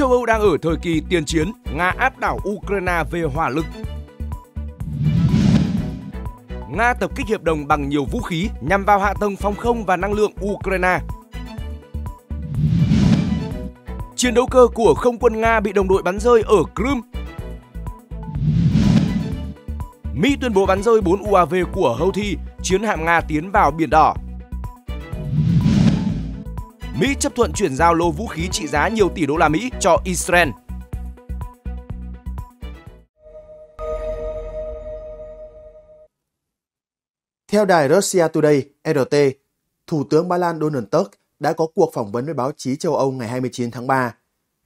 châu Âu đang ở thời kỳ tiền chiến, Nga áp đảo Ukraine về hỏa lực. Nga tập kích hiệp đồng bằng nhiều vũ khí nhằm vào hạ tầng phòng không và năng lượng Ukraine. Chiến đấu cơ của không quân Nga bị đồng đội bắn rơi ở Crimea. Mỹ tuyên bố bắn rơi 4 UAV của Houthi, chiến hạm Nga tiến vào Biển Đỏ. Mỹ chấp thuận chuyển giao lô vũ khí trị giá nhiều tỷ đô la Mỹ cho Israel. Theo đài Russia Today, RT, Thủ tướng Ba Lan Donald Tusk đã có cuộc phỏng vấn với báo chí châu Âu ngày 29 tháng 3.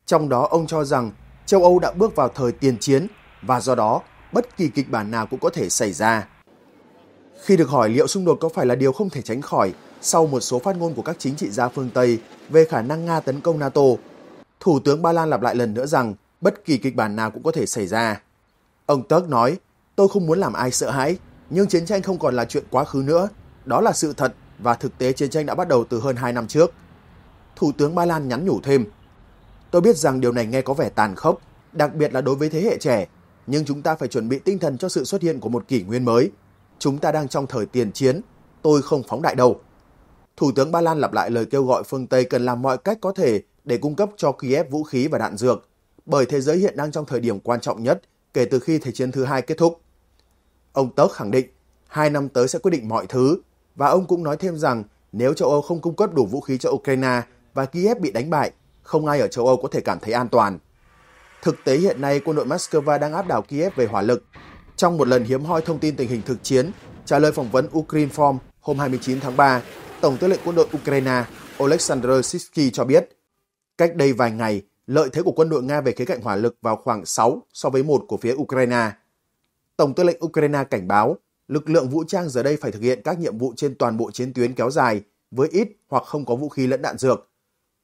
Trong đó ông cho rằng châu Âu đã bước vào thời tiền chiến và do đó bất kỳ kịch bản nào cũng có thể xảy ra. Khi được hỏi liệu xung đột có phải là điều không thể tránh khỏi, sau một số phát ngôn của các chính trị gia phương Tây về khả năng Nga tấn công NATO. Thủ tướng Ba Lan lặp lại lần nữa rằng bất kỳ kịch bản nào cũng có thể xảy ra. Ông Tớc nói, tôi không muốn làm ai sợ hãi, nhưng chiến tranh không còn là chuyện quá khứ nữa. Đó là sự thật và thực tế chiến tranh đã bắt đầu từ hơn 2 năm trước. Thủ tướng Ba Lan nhắn nhủ thêm, tôi biết rằng điều này nghe có vẻ tàn khốc, đặc biệt là đối với thế hệ trẻ, nhưng chúng ta phải chuẩn bị tinh thần cho sự xuất hiện của một kỷ nguyên mới. Chúng ta đang trong thời tiền chiến, tôi không phóng đại đâu. Thủ tướng Ba Lan lặp lại lời kêu gọi phương Tây cần làm mọi cách có thể để cung cấp cho Kiev vũ khí và đạn dược, bởi thế giới hiện đang trong thời điểm quan trọng nhất kể từ khi Thế chiến thứ hai kết thúc. Ông Tớc khẳng định, hai năm tới sẽ quyết định mọi thứ, và ông cũng nói thêm rằng nếu châu Âu không cung cấp đủ vũ khí cho Ukraine và Kiev bị đánh bại, không ai ở châu Âu có thể cảm thấy an toàn. Thực tế hiện nay quân đội Moscow đang áp đảo Kiev về hỏa lực. Trong một lần hiếm hoi thông tin tình hình thực chiến, trả lời phỏng vấn Ukraine Form hôm 29 tháng 3, Tổng tư lệnh quân đội Ukraine Oleksandr Sitsky cho biết, cách đây vài ngày, lợi thế của quân đội Nga về khía cạnh hỏa lực vào khoảng 6 so với 1 của phía Ukraine. Tổng tư lệnh Ukraine cảnh báo, lực lượng vũ trang giờ đây phải thực hiện các nhiệm vụ trên toàn bộ chiến tuyến kéo dài với ít hoặc không có vũ khí lẫn đạn dược.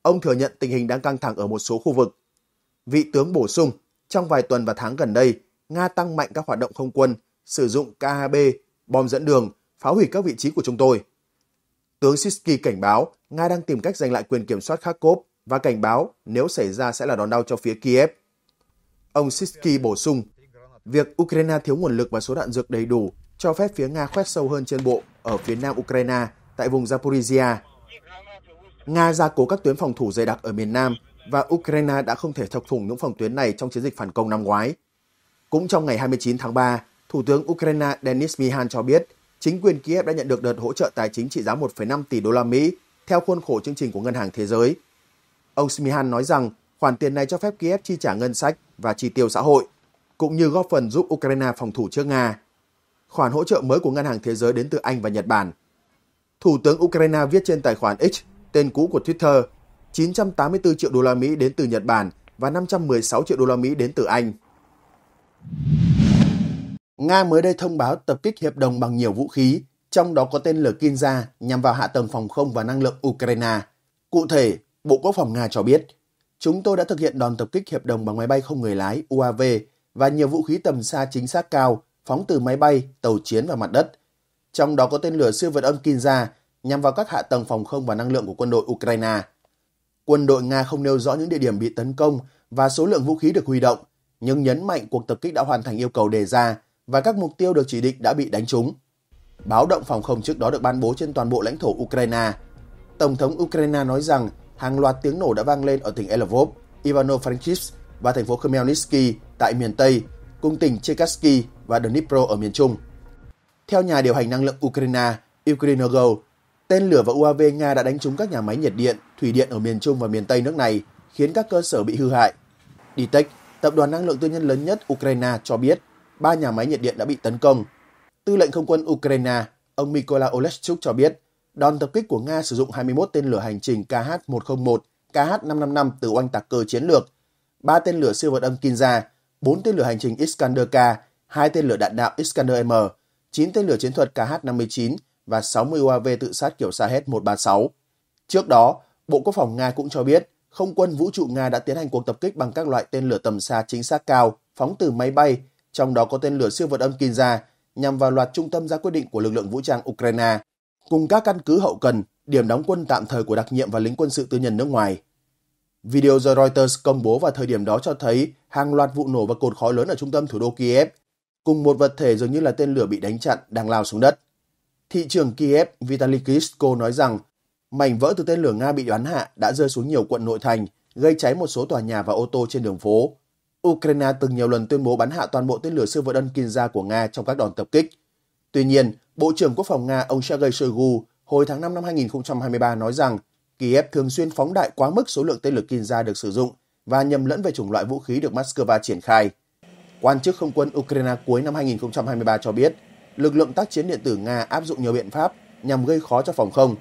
Ông thừa nhận tình hình đang căng thẳng ở một số khu vực. Vị tướng bổ sung, trong vài tuần và tháng gần đây, Nga tăng mạnh các hoạt động không quân, sử dụng KHB, bom dẫn đường, phá hủy các vị trí của chúng tôi. Tướng Siski cảnh báo Nga đang tìm cách giành lại quyền kiểm soát Kharkov và cảnh báo nếu xảy ra sẽ là đòn đau cho phía Kiev. Ông Siski bổ sung, việc Ukraine thiếu nguồn lực và số đạn dược đầy đủ cho phép phía Nga khoét sâu hơn trên bộ ở phía nam Ukraine tại vùng Zaporizhia. Nga gia cố các tuyến phòng thủ dày đặc ở miền nam và Ukraine đã không thể thập thủng những phòng tuyến này trong chiến dịch phản công năm ngoái. Cũng trong ngày 29 tháng 3, Thủ tướng Ukraine Denis Mihan cho biết chính quyền Kiev đã nhận được đợt hỗ trợ tài chính trị giá 1,5 tỷ đô la Mỹ theo khuôn khổ chương trình của Ngân hàng Thế giới. Ông Smihan nói rằng khoản tiền này cho phép Kiev chi trả ngân sách và chi tiêu xã hội, cũng như góp phần giúp Ukraine phòng thủ trước Nga. Khoản hỗ trợ mới của Ngân hàng Thế giới đến từ Anh và Nhật Bản. Thủ tướng Ukraine viết trên tài khoản X, tên cũ của Twitter, 984 triệu đô la Mỹ đến từ Nhật Bản và 516 triệu đô la Mỹ đến từ Anh. Nga mới đây thông báo tập kích hiệp đồng bằng nhiều vũ khí, trong đó có tên lửa Kinza nhằm vào hạ tầng phòng không và năng lượng Ukraine. Cụ thể, Bộ Quốc phòng Nga cho biết, chúng tôi đã thực hiện đòn tập kích hiệp đồng bằng máy bay không người lái UAV và nhiều vũ khí tầm xa chính xác cao phóng từ máy bay, tàu chiến và mặt đất. Trong đó có tên lửa siêu vượt âm Kinza nhằm vào các hạ tầng phòng không và năng lượng của quân đội Ukraine. Quân đội Nga không nêu rõ những địa điểm bị tấn công và số lượng vũ khí được huy động, nhưng nhấn mạnh cuộc tập kích đã hoàn thành yêu cầu đề ra và các mục tiêu được chỉ định đã bị đánh trúng. Báo động phòng không trước đó được ban bố trên toàn bộ lãnh thổ Ukraine. Tổng thống Ukraine nói rằng hàng loạt tiếng nổ đã vang lên ở tỉnh Elvov, Ivano-Frankivsk và thành phố Khmelnytsky tại miền Tây, cùng tỉnh Chekatsky và Dnipro ở miền Trung. Theo nhà điều hành năng lượng Ukraine, Ukrinergo, tên lửa và UAV Nga đã đánh trúng các nhà máy nhiệt điện, thủy điện ở miền Trung và miền Tây nước này, khiến các cơ sở bị hư hại. Ditech, tập đoàn năng lượng tư nhân lớn nhất Ukraine cho biết ba nhà máy nhiệt điện đã bị tấn công. Tư lệnh không quân Ukraine, ông Mykola Oleschuk cho biết, đòn tập kích của Nga sử dụng 21 tên lửa hành trình KH-101, KH-555 từ oanh tạc cơ chiến lược, 3 tên lửa siêu vật âm Kinza, 4 tên lửa hành trình Iskander-K, 2 tên lửa đạn đạo Iskander-M, 9 tên lửa chiến thuật KH-59 và 60 UAV tự sát kiểu Sahed-136. Trước đó, Bộ Quốc phòng Nga cũng cho biết, không quân vũ trụ Nga đã tiến hành cuộc tập kích bằng các loại tên lửa tầm xa chính xác cao, phóng từ máy bay trong đó có tên lửa siêu vượt âm Kinza nhằm vào loạt trung tâm ra quyết định của lực lượng vũ trang Ukraine, cùng các căn cứ hậu cần, điểm đóng quân tạm thời của đặc nhiệm và lính quân sự tư nhân nước ngoài. Video do Reuters công bố vào thời điểm đó cho thấy hàng loạt vụ nổ và cột khói lớn ở trung tâm thủ đô Kiev, cùng một vật thể dường như là tên lửa bị đánh chặn đang lao xuống đất. Thị trưởng Kiev Vitaly Klitschko nói rằng mảnh vỡ từ tên lửa Nga bị đoán hạ đã rơi xuống nhiều quận nội thành, gây cháy một số tòa nhà và ô tô trên đường phố, Ukraine từng nhiều lần tuyên bố bắn hạ toàn bộ tên lửa siêu vật ân Kinza của Nga trong các đòn tập kích. Tuy nhiên, Bộ trưởng Quốc phòng Nga ông Sergei Shoigu hồi tháng 5 năm 2023 nói rằng Kiev thường xuyên phóng đại quá mức số lượng tên lửa Kinza được sử dụng và nhầm lẫn về chủng loại vũ khí được Moscow triển khai. Quan chức không quân Ukraine cuối năm 2023 cho biết, lực lượng tác chiến điện tử Nga áp dụng nhiều biện pháp nhằm gây khó cho phòng không,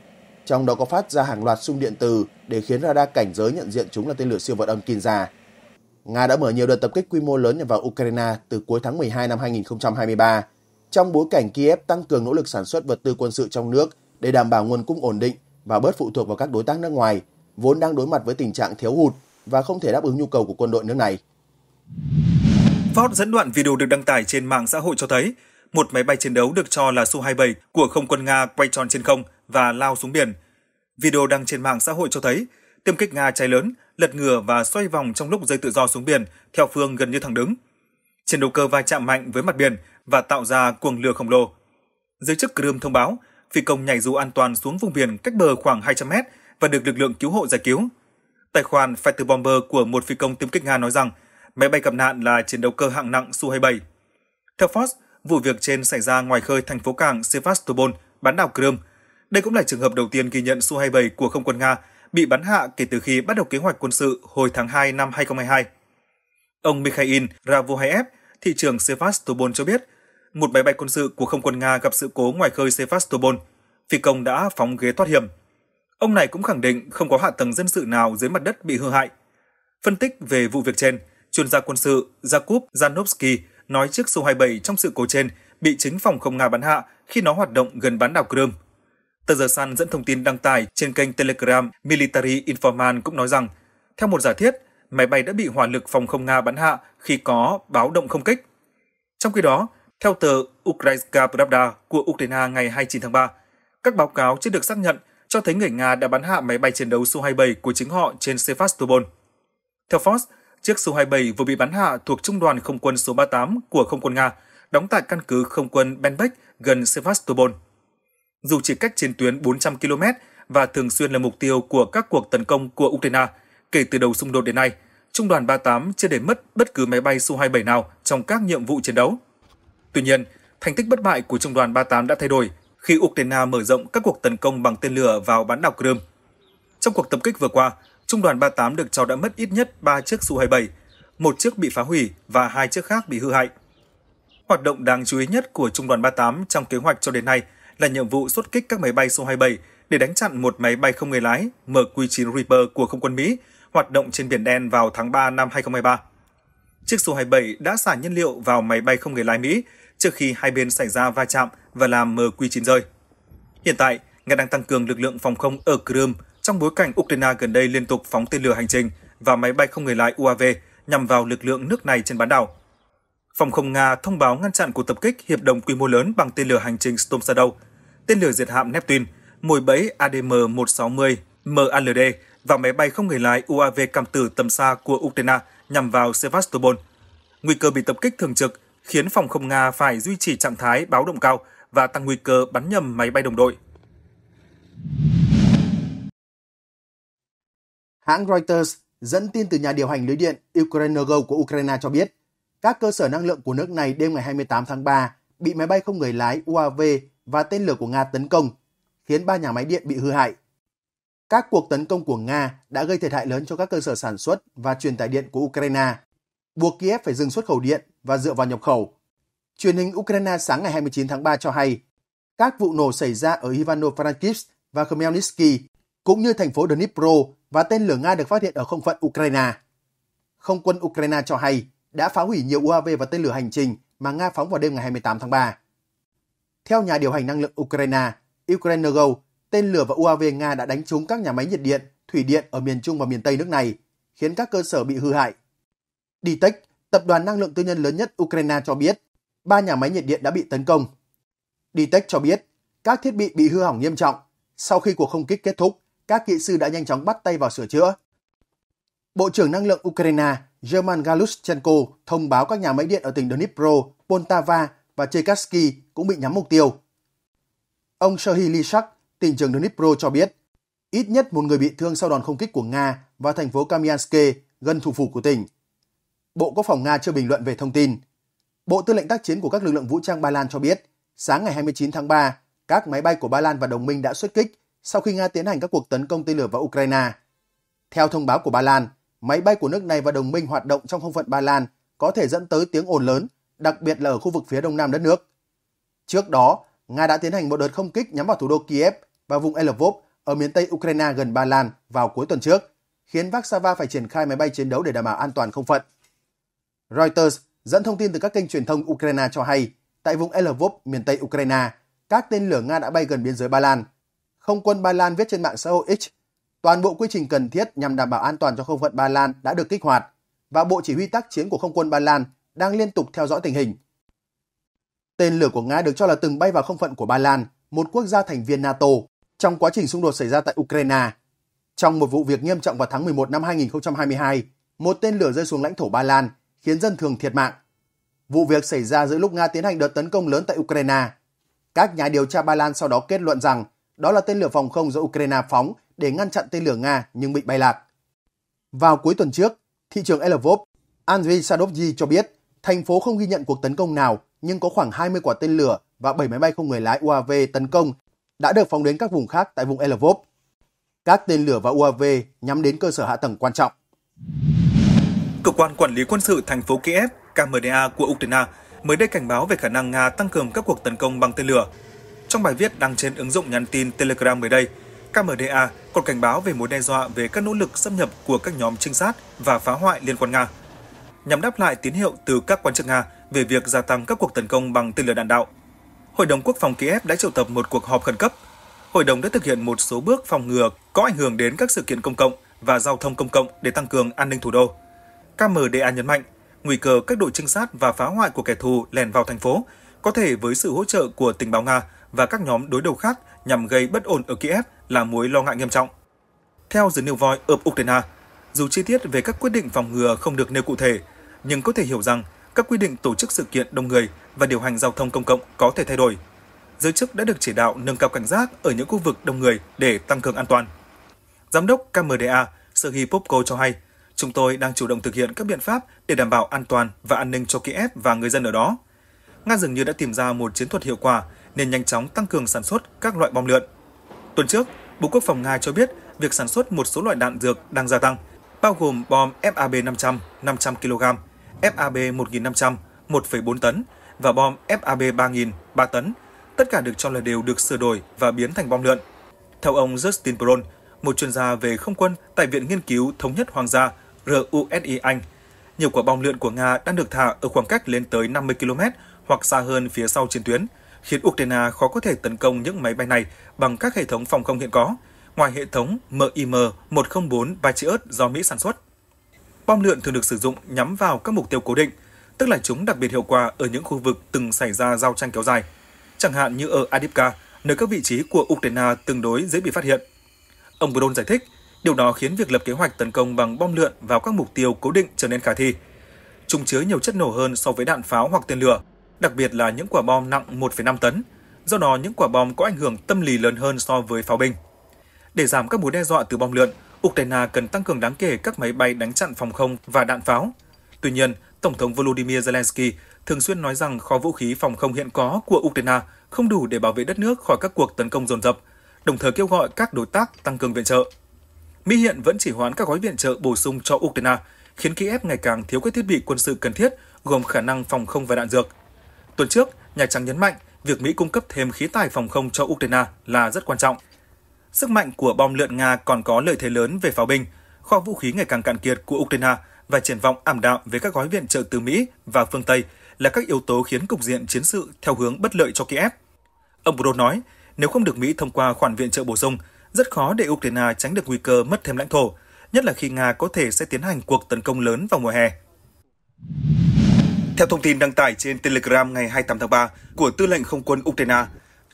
trong đó có phát ra hàng loạt xung điện từ để khiến radar cảnh giới nhận diện chúng là tên lửa siêu vật âm Kinza. Nga đã mở nhiều đợt tập kích quy mô lớn nhằm vào Ukraine từ cuối tháng 12 năm 2023, trong bối cảnh Kiev tăng cường nỗ lực sản xuất vật tư quân sự trong nước để đảm bảo nguồn cung ổn định và bớt phụ thuộc vào các đối tác nước ngoài, vốn đang đối mặt với tình trạng thiếu hụt và không thể đáp ứng nhu cầu của quân đội nước này. Fox dẫn đoạn video được đăng tải trên mạng xã hội cho thấy, một máy bay chiến đấu được cho là Su-27 của không quân Nga quay tròn trên không và lao xuống biển. Video đăng trên mạng xã hội cho thấy, tiêm kích Nga cháy lớn lật ngửa và xoay vòng trong lúc rơi tự do xuống biển theo phương gần như thẳng đứng. Chiến đấu cơ va chạm mạnh với mặt biển và tạo ra cuồng lửa khổng lồ. Giới chức Crimea thông báo, phi công nhảy dù an toàn xuống vùng biển cách bờ khoảng 200 mét và được lực lượng cứu hộ giải cứu. Tài khoản Fighter Bomber của một phi công tiêm kích Nga nói rằng máy bay gặp nạn là chiến đấu cơ hạng nặng Su-27. Theo Fox, vụ việc trên xảy ra ngoài khơi thành phố cảng Sevastopol, bán đảo Crimea. Đây cũng là trường hợp đầu tiên ghi nhận Su-27 của không quân Nga bị bắn hạ kể từ khi bắt đầu kế hoạch quân sự hồi tháng 2 năm 2022. Ông Mikhail Ravuhaev, thị trưởng Sevastopol cho biết, một máy bay quân sự của không quân Nga gặp sự cố ngoài khơi Sevastopol. Phi công đã phóng ghế thoát hiểm. Ông này cũng khẳng định không có hạ tầng dân sự nào dưới mặt đất bị hư hại. Phân tích về vụ việc trên, chuyên gia quân sự Jakub Janowski nói chiếc Su-27 trong sự cố trên bị chính phòng không Nga bắn hạ khi nó hoạt động gần bán đảo Crimea. Tờ The Sun dẫn thông tin đăng tải trên kênh Telegram Military Informant cũng nói rằng, theo một giả thiết, máy bay đã bị hỏa lực phòng không Nga bắn hạ khi có báo động không kích. Trong khi đó, theo tờ Ukrainska Pravda của Ukraine ngày 29 tháng 3, các báo cáo chưa được xác nhận cho thấy người Nga đã bắn hạ máy bay chiến đấu Su-27 của chính họ trên Sevastopol. Theo Fox, chiếc Su-27 vừa bị bắn hạ thuộc Trung đoàn Không quân số 38 của Không quân Nga, đóng tại căn cứ Không quân Benbek gần Sevastopol dù chỉ cách chiến tuyến 400 km và thường xuyên là mục tiêu của các cuộc tấn công của Ukraine kể từ đầu xung đột đến nay. Trung đoàn 38 chưa để mất bất cứ máy bay Su-27 nào trong các nhiệm vụ chiến đấu. Tuy nhiên, thành tích bất bại của Trung đoàn 38 đã thay đổi khi Ukraine mở rộng các cuộc tấn công bằng tên lửa vào bán đảo Crimea. Trong cuộc tập kích vừa qua, Trung đoàn 38 được cho đã mất ít nhất 3 chiếc Su-27, một chiếc bị phá hủy và hai chiếc khác bị hư hại. Hoạt động đáng chú ý nhất của Trung đoàn 38 trong kế hoạch cho đến nay – là nhiệm vụ xuất kích các máy bay Su-27 để đánh chặn một máy bay không người lái MQ-9 Reaper của không quân Mỹ hoạt động trên Biển Đen vào tháng 3 năm 2023. Chiếc Su-27 đã xả nhiên liệu vào máy bay không người lái Mỹ trước khi hai bên xảy ra va chạm và làm MQ-9 rơi. Hiện tại, Nga đang tăng cường lực lượng phòng không ở Crimea trong bối cảnh Ukraine gần đây liên tục phóng tên lửa hành trình và máy bay không người lái UAV nhằm vào lực lượng nước này trên bán đảo. Phòng không Nga thông báo ngăn chặn cuộc tập kích hiệp đồng quy mô lớn bằng tên lửa hành trình Storm Shadow tên lửa diệt hạm Neptune, mồi bẫy ADM-160 MALD và máy bay không người lái UAV cảm tử tầm xa của Ukraine nhằm vào Sevastopol. Nguy cơ bị tập kích thường trực khiến phòng không Nga phải duy trì trạng thái báo động cao và tăng nguy cơ bắn nhầm máy bay đồng đội. Hãng Reuters dẫn tin từ nhà điều hành lưới điện Ukrainergo của Ukraine cho biết, các cơ sở năng lượng của nước này đêm ngày 28 tháng 3 bị máy bay không người lái UAV và tên lửa của Nga tấn công, khiến ba nhà máy điện bị hư hại. Các cuộc tấn công của Nga đã gây thiệt hại lớn cho các cơ sở sản xuất và truyền tải điện của Ukraine, buộc Kiev phải dừng xuất khẩu điện và dựa vào nhập khẩu. Truyền hình Ukraine sáng ngày 29 tháng 3 cho hay, các vụ nổ xảy ra ở Ivano-Frankivsk và Khmelnytsky, cũng như thành phố Dnipro và tên lửa Nga được phát hiện ở không phận Ukraine. Không quân Ukraine cho hay đã phá hủy nhiều UAV và tên lửa hành trình mà Nga phóng vào đêm ngày 28 tháng 3. Theo nhà điều hành năng lượng Ukraine, Ukraine Go, tên lửa và UAV Nga đã đánh trúng các nhà máy nhiệt điện, thủy điện ở miền Trung và miền Tây nước này, khiến các cơ sở bị hư hại. Ditech, tập đoàn năng lượng tư nhân lớn nhất Ukraine cho biết, ba nhà máy nhiệt điện đã bị tấn công. Ditech cho biết, các thiết bị bị hư hỏng nghiêm trọng. Sau khi cuộc không kích kết thúc, các kỹ sư đã nhanh chóng bắt tay vào sửa chữa. Bộ trưởng Năng lượng Ukraine German Galushchenko thông báo các nhà máy điện ở tỉnh Dnipro, Poltava và Chekaski cũng bị nhắm mục tiêu. Ông Shahi Lishak, tỉnh trường Dnipro cho biết, ít nhất một người bị thương sau đòn không kích của Nga vào thành phố Kamiansk gần thủ phủ của tỉnh. Bộ Quốc phòng Nga chưa bình luận về thông tin. Bộ Tư lệnh tác chiến của các lực lượng vũ trang Ba Lan cho biết, sáng ngày 29 tháng 3, các máy bay của Ba Lan và đồng minh đã xuất kích sau khi Nga tiến hành các cuộc tấn công tên lửa vào Ukraine. Theo thông báo của Ba Lan, máy bay của nước này và đồng minh hoạt động trong không phận Ba Lan có thể dẫn tới tiếng ồn lớn đặc biệt là ở khu vực phía đông nam đất nước. Trước đó, Nga đã tiến hành một đợt không kích nhắm vào thủ đô Kiev và vùng Lvov ở miền tây Ukraine gần Ba Lan vào cuối tuần trước, khiến Warsaw phải triển khai máy bay chiến đấu để đảm bảo an toàn không phận. Reuters dẫn thông tin từ các kênh truyền thông Ukraine cho hay, tại vùng Lvov miền tây Ukraine, các tên lửa Nga đã bay gần biên giới Ba Lan. Không quân Ba Lan viết trên mạng xã hội X, toàn bộ quy trình cần thiết nhằm đảm bảo an toàn cho không phận Ba Lan đã được kích hoạt và Bộ Chỉ huy tác chiến của không quân Ba Lan đang liên tục theo dõi tình hình. Tên lửa của Nga được cho là từng bay vào không phận của Ba Lan, một quốc gia thành viên NATO, trong quá trình xung đột xảy ra tại Ukraine. Trong một vụ việc nghiêm trọng vào tháng 11 năm 2022, một tên lửa rơi xuống lãnh thổ Ba Lan khiến dân thường thiệt mạng. Vụ việc xảy ra giữa lúc Nga tiến hành đợt tấn công lớn tại Ukraine. Các nhà điều tra Ba Lan sau đó kết luận rằng đó là tên lửa phòng không do Ukraine phóng để ngăn chặn tên lửa Nga nhưng bị bay lạc. Vào cuối tuần trước, thị trường Elvov, Andriy Sadovji cho biết Thành phố không ghi nhận cuộc tấn công nào, nhưng có khoảng 20 quả tên lửa và 7 máy bay không người lái UAV tấn công đã được phóng đến các vùng khác tại vùng Elvov. Các tên lửa và UAV nhắm đến cơ sở hạ tầng quan trọng. Cơ quan quản lý quân sự thành phố Kiev, KMDA của Ukraine mới đây cảnh báo về khả năng Nga tăng cường các cuộc tấn công bằng tên lửa. Trong bài viết đăng trên ứng dụng nhắn tin Telegram mới đây, KMDA còn cảnh báo về mối đe dọa về các nỗ lực xâm nhập của các nhóm trinh sát và phá hoại liên quan Nga nhằm đáp lại tín hiệu từ các quan chức Nga về việc gia tăng các cuộc tấn công bằng tên lửa đạn đạo. Hội đồng Quốc phòng Kiev đã triệu tập một cuộc họp khẩn cấp. Hội đồng đã thực hiện một số bước phòng ngừa có ảnh hưởng đến các sự kiện công cộng và giao thông công cộng để tăng cường an ninh thủ đô. KMDA nhấn mạnh, nguy cơ các đội trinh sát và phá hoại của kẻ thù lèn vào thành phố có thể với sự hỗ trợ của tình báo Nga và các nhóm đối đầu khác nhằm gây bất ổn ở Kiev là mối lo ngại nghiêm trọng. Theo The New Voice of Ukraine, dù chi tiết về các quyết định phòng ngừa không được nêu cụ thể, nhưng có thể hiểu rằng các quy định tổ chức sự kiện đông người và điều hành giao thông công cộng có thể thay đổi. Giới chức đã được chỉ đạo nâng cao cảnh giác ở những khu vực đông người để tăng cường an toàn. Giám đốc KMDA Sergei Popko cho hay, chúng tôi đang chủ động thực hiện các biện pháp để đảm bảo an toàn và an ninh cho Kiev và người dân ở đó. Nga dường như đã tìm ra một chiến thuật hiệu quả nên nhanh chóng tăng cường sản xuất các loại bom lượn. Tuần trước, Bộ Quốc phòng Nga cho biết việc sản xuất một số loại đạn dược đang gia tăng – bao gồm bom FAB 500 500 kg, FAB 1500 1,4 tấn và bom FAB 3000 3 tấn. Tất cả được cho là đều được sửa đổi và biến thành bom lượn. Theo ông Justin Brown, một chuyên gia về không quân tại Viện Nghiên cứu Thống nhất Hoàng gia RUSI Anh, nhiều quả bom lượn của Nga đang được thả ở khoảng cách lên tới 50 km hoặc xa hơn phía sau chiến tuyến, khiến Ukraine khó có thể tấn công những máy bay này bằng các hệ thống phòng không hiện có ngoài hệ thống MIM-104 và chữ ớt do Mỹ sản xuất. Bom lượn thường được sử dụng nhắm vào các mục tiêu cố định, tức là chúng đặc biệt hiệu quả ở những khu vực từng xảy ra giao tranh kéo dài, chẳng hạn như ở Adipka, nơi các vị trí của Ukraine tương đối dễ bị phát hiện. Ông Brodon giải thích, điều đó khiến việc lập kế hoạch tấn công bằng bom lượn vào các mục tiêu cố định trở nên khả thi. Chúng chứa nhiều chất nổ hơn so với đạn pháo hoặc tên lửa, đặc biệt là những quả bom nặng 1,5 tấn. Do đó, những quả bom có ảnh hưởng tâm lý lớn hơn so với pháo binh. Để giảm các mối đe dọa từ bom lượn, Ukraine cần tăng cường đáng kể các máy bay đánh chặn phòng không và đạn pháo. Tuy nhiên, Tổng thống Volodymyr Zelensky thường xuyên nói rằng kho vũ khí phòng không hiện có của Ukraine không đủ để bảo vệ đất nước khỏi các cuộc tấn công dồn dập, đồng thời kêu gọi các đối tác tăng cường viện trợ. Mỹ hiện vẫn chỉ hoãn các gói viện trợ bổ sung cho Ukraine, khiến Kiev ngày càng thiếu các thiết bị quân sự cần thiết, gồm khả năng phòng không và đạn dược. Tuần trước, Nhà Trắng nhấn mạnh việc Mỹ cung cấp thêm khí tài phòng không cho Ukraine là rất quan trọng. Sức mạnh của bom lượn Nga còn có lợi thế lớn về pháo binh, kho vũ khí ngày càng cạn kiệt của Ukraine và triển vọng ảm đạm về các gói viện trợ từ Mỹ và phương Tây là các yếu tố khiến cục diện chiến sự theo hướng bất lợi cho Kiev. Ông Buro nói, nếu không được Mỹ thông qua khoản viện trợ bổ sung, rất khó để Ukraine tránh được nguy cơ mất thêm lãnh thổ, nhất là khi Nga có thể sẽ tiến hành cuộc tấn công lớn vào mùa hè. Theo thông tin đăng tải trên Telegram ngày 28 tháng 3 của Tư lệnh Không quân Ukraine,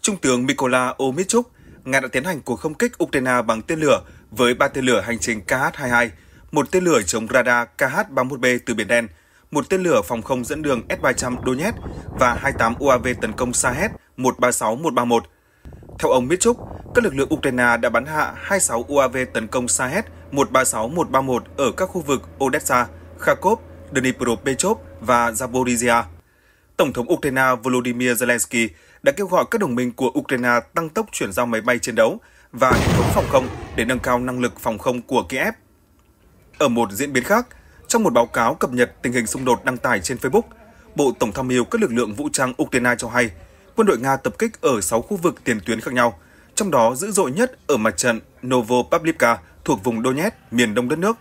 Trung tướng Mykola Omichuk Nga đã tiến hành cuộc không kích Ukraine bằng tên lửa với ba tên lửa hành trình KH-22, một tên lửa chống radar KH-31B từ Biển Đen, một tên lửa phòng không dẫn đường S-300 Donetsk và 28 UAV tấn công Sahed 136131. Theo ông Mitchuk, các lực lượng Ukraine đã bắn hạ 26 UAV tấn công Sahed 136131 ở các khu vực Odessa, Kharkov, Dnipropetrovsk và Zaporizhia. Tổng thống Ukraine Volodymyr Zelensky đã kêu gọi các đồng minh của Ukraine tăng tốc chuyển giao máy bay chiến đấu và hệ thống phòng không để nâng cao năng lực phòng không của Kiev. Ở một diễn biến khác, trong một báo cáo cập nhật tình hình xung đột đăng tải trên Facebook, Bộ Tổng tham mưu các lực lượng vũ trang Ukraine cho hay quân đội Nga tập kích ở 6 khu vực tiền tuyến khác nhau, trong đó dữ dội nhất ở mặt trận Novopavlivka thuộc vùng Donetsk, miền đông đất nước.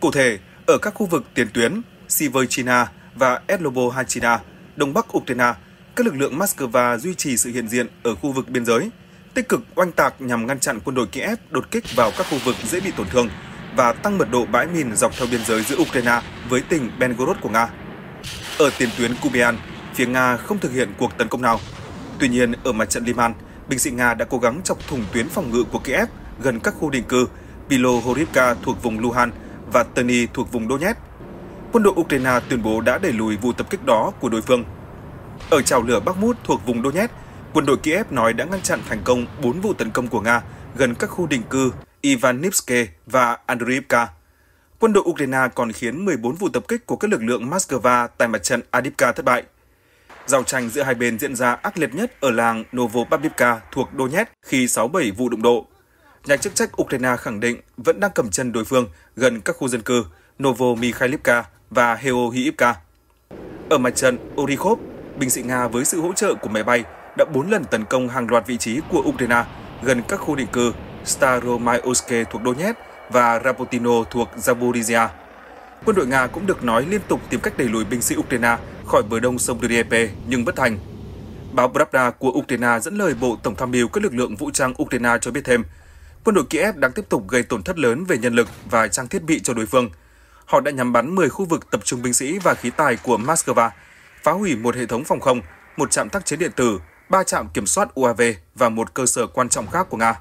Cụ thể, ở các khu vực tiền tuyến Siverchina và Edlobohachina, đông bắc Ukraine các lực lượng Moscow duy trì sự hiện diện ở khu vực biên giới, tích cực oanh tạc nhằm ngăn chặn quân đội Kiev đột kích vào các khu vực dễ bị tổn thương và tăng mật độ bãi mìn dọc theo biên giới giữa Ukraine với tỉnh Belgorod của Nga. Ở tiền tuyến Kubian, phía Nga không thực hiện cuộc tấn công nào. Tuy nhiên, ở mặt trận Liman, binh sĩ Nga đã cố gắng chọc thủng tuyến phòng ngự của Kiev gần các khu định cư Pilohorivka thuộc vùng Luhan và Terni thuộc vùng Donetsk. Quân đội Ukraine tuyên bố đã đẩy lùi vụ tập kích đó của đối phương ở trào lửa Bakhmut thuộc vùng Donetsk, quân đội Kiev nói đã ngăn chặn thành công 4 vụ tấn công của Nga gần các khu định cư Ivanivske và Andriivka. Quân đội Ukraine còn khiến 14 vụ tập kích của các lực lượng Moscow tại mặt trận Adipka thất bại. Giao tranh giữa hai bên diễn ra ác liệt nhất ở làng Novopavlivka thuộc Donetsk khi 67 vụ đụng độ. Nhà chức trách Ukraine khẳng định vẫn đang cầm chân đối phương gần các khu dân cư Novomikhailivka và Heohiivka. Ở mặt trận Orikhov, binh sĩ Nga với sự hỗ trợ của máy bay đã 4 lần tấn công hàng loạt vị trí của Ukraine gần các khu định cư Staromayoske thuộc Donetsk và Rapotino thuộc Zaporizhia. Quân đội Nga cũng được nói liên tục tìm cách đẩy lùi binh sĩ Ukraine khỏi bờ đông sông Dnieper nhưng bất thành. Báo Pravda của Ukraine dẫn lời Bộ Tổng tham mưu các lực lượng vũ trang Ukraine cho biết thêm, quân đội Kiev đang tiếp tục gây tổn thất lớn về nhân lực và trang thiết bị cho đối phương. Họ đã nhắm bắn 10 khu vực tập trung binh sĩ và khí tài của Moscow phá hủy một hệ thống phòng không, một trạm tác chiến điện tử, ba trạm kiểm soát UAV và một cơ sở quan trọng khác của Nga.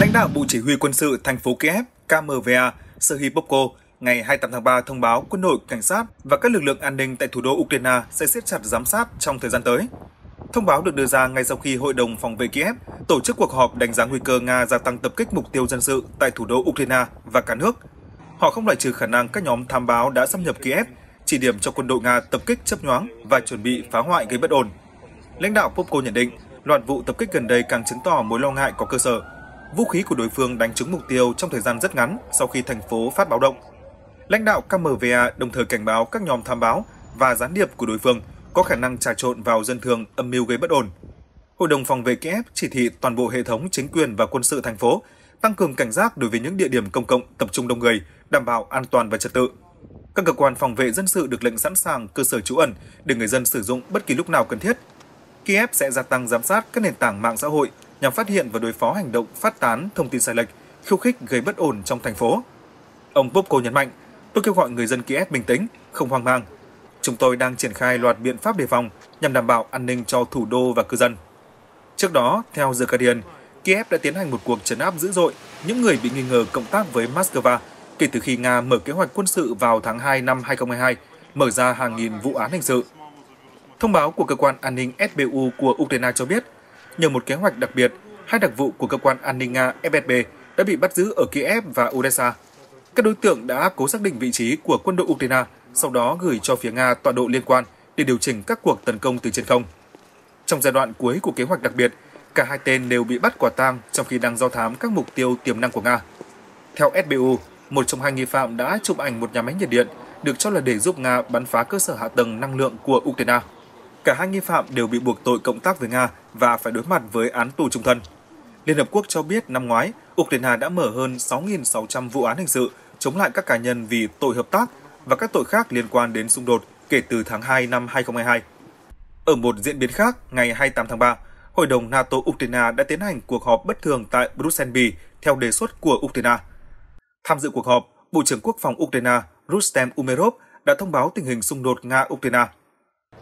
Lãnh đạo Bộ Chỉ huy Quân sự thành phố Kiev KMVA Serhiy Popko ngày 28 tháng 3 thông báo quân đội, cảnh sát và các lực lượng an ninh tại thủ đô Ukraine sẽ siết chặt giám sát trong thời gian tới. Thông báo được đưa ra ngay sau khi Hội đồng Phòng vệ Kiev tổ chức cuộc họp đánh giá nguy cơ Nga gia tăng tập kích mục tiêu dân sự tại thủ đô Ukraine và cả nước. Họ không loại trừ khả năng các nhóm tham báo đã xâm nhập Kiev chỉ điểm cho quân đội Nga tập kích chấp nhoáng và chuẩn bị phá hoại gây bất ổn. Lãnh đạo Popko nhận định, loạt vụ tập kích gần đây càng chứng tỏ mối lo ngại có cơ sở. Vũ khí của đối phương đánh trúng mục tiêu trong thời gian rất ngắn sau khi thành phố phát báo động. Lãnh đạo KMVA đồng thời cảnh báo các nhóm tham báo và gián điệp của đối phương có khả năng trà trộn vào dân thường âm mưu gây bất ổn. Hội đồng phòng vệ Kiev chỉ thị toàn bộ hệ thống chính quyền và quân sự thành phố tăng cường cảnh giác đối với những địa điểm công cộng tập trung đông người, đảm bảo an toàn và trật tự. Các cơ quan phòng vệ dân sự được lệnh sẵn sàng cơ sở trú ẩn để người dân sử dụng bất kỳ lúc nào cần thiết. Kiev sẽ gia tăng giám sát các nền tảng mạng xã hội nhằm phát hiện và đối phó hành động phát tán thông tin sai lệch, khiêu khích gây bất ổn trong thành phố. Ông Popko nhấn mạnh, tôi kêu gọi người dân Kiev bình tĩnh, không hoang mang. Chúng tôi đang triển khai loạt biện pháp đề phòng nhằm đảm bảo an ninh cho thủ đô và cư dân. Trước đó, theo The Guardian, Kiev đã tiến hành một cuộc trấn áp dữ dội những người bị nghi ngờ cộng tác với Moscow kể từ khi Nga mở kế hoạch quân sự vào tháng 2 năm 2022, mở ra hàng nghìn vụ án hình sự. Thông báo của cơ quan an ninh SBU của Ukraine cho biết, nhờ một kế hoạch đặc biệt, hai đặc vụ của cơ quan an ninh Nga FSB đã bị bắt giữ ở Kiev và Odessa. Các đối tượng đã cố xác định vị trí của quân đội Ukraine, sau đó gửi cho phía Nga tọa độ liên quan để điều chỉnh các cuộc tấn công từ trên không. Trong giai đoạn cuối của kế hoạch đặc biệt, cả hai tên đều bị bắt quả tang trong khi đang do thám các mục tiêu tiềm năng của Nga. Theo SBU, một trong hai nghi phạm đã chụp ảnh một nhà máy nhiệt điện, được cho là để giúp Nga bắn phá cơ sở hạ tầng năng lượng của Ukraine. Cả hai nghi phạm đều bị buộc tội cộng tác với Nga và phải đối mặt với án tù trung thân. Liên Hợp Quốc cho biết năm ngoái, Ukraine đã mở hơn 6.600 vụ án hình sự chống lại các cá nhân vì tội hợp tác và các tội khác liên quan đến xung đột kể từ tháng 2 năm 2022. Ở một diễn biến khác, ngày 28 tháng 3, Hội đồng NATO Ukraine đã tiến hành cuộc họp bất thường tại Bruxelles, theo đề xuất của Ukraine – Tham dự cuộc họp, Bộ trưởng Quốc phòng Ukraine Rustem Umerov đã thông báo tình hình xung đột Nga-Ukraine.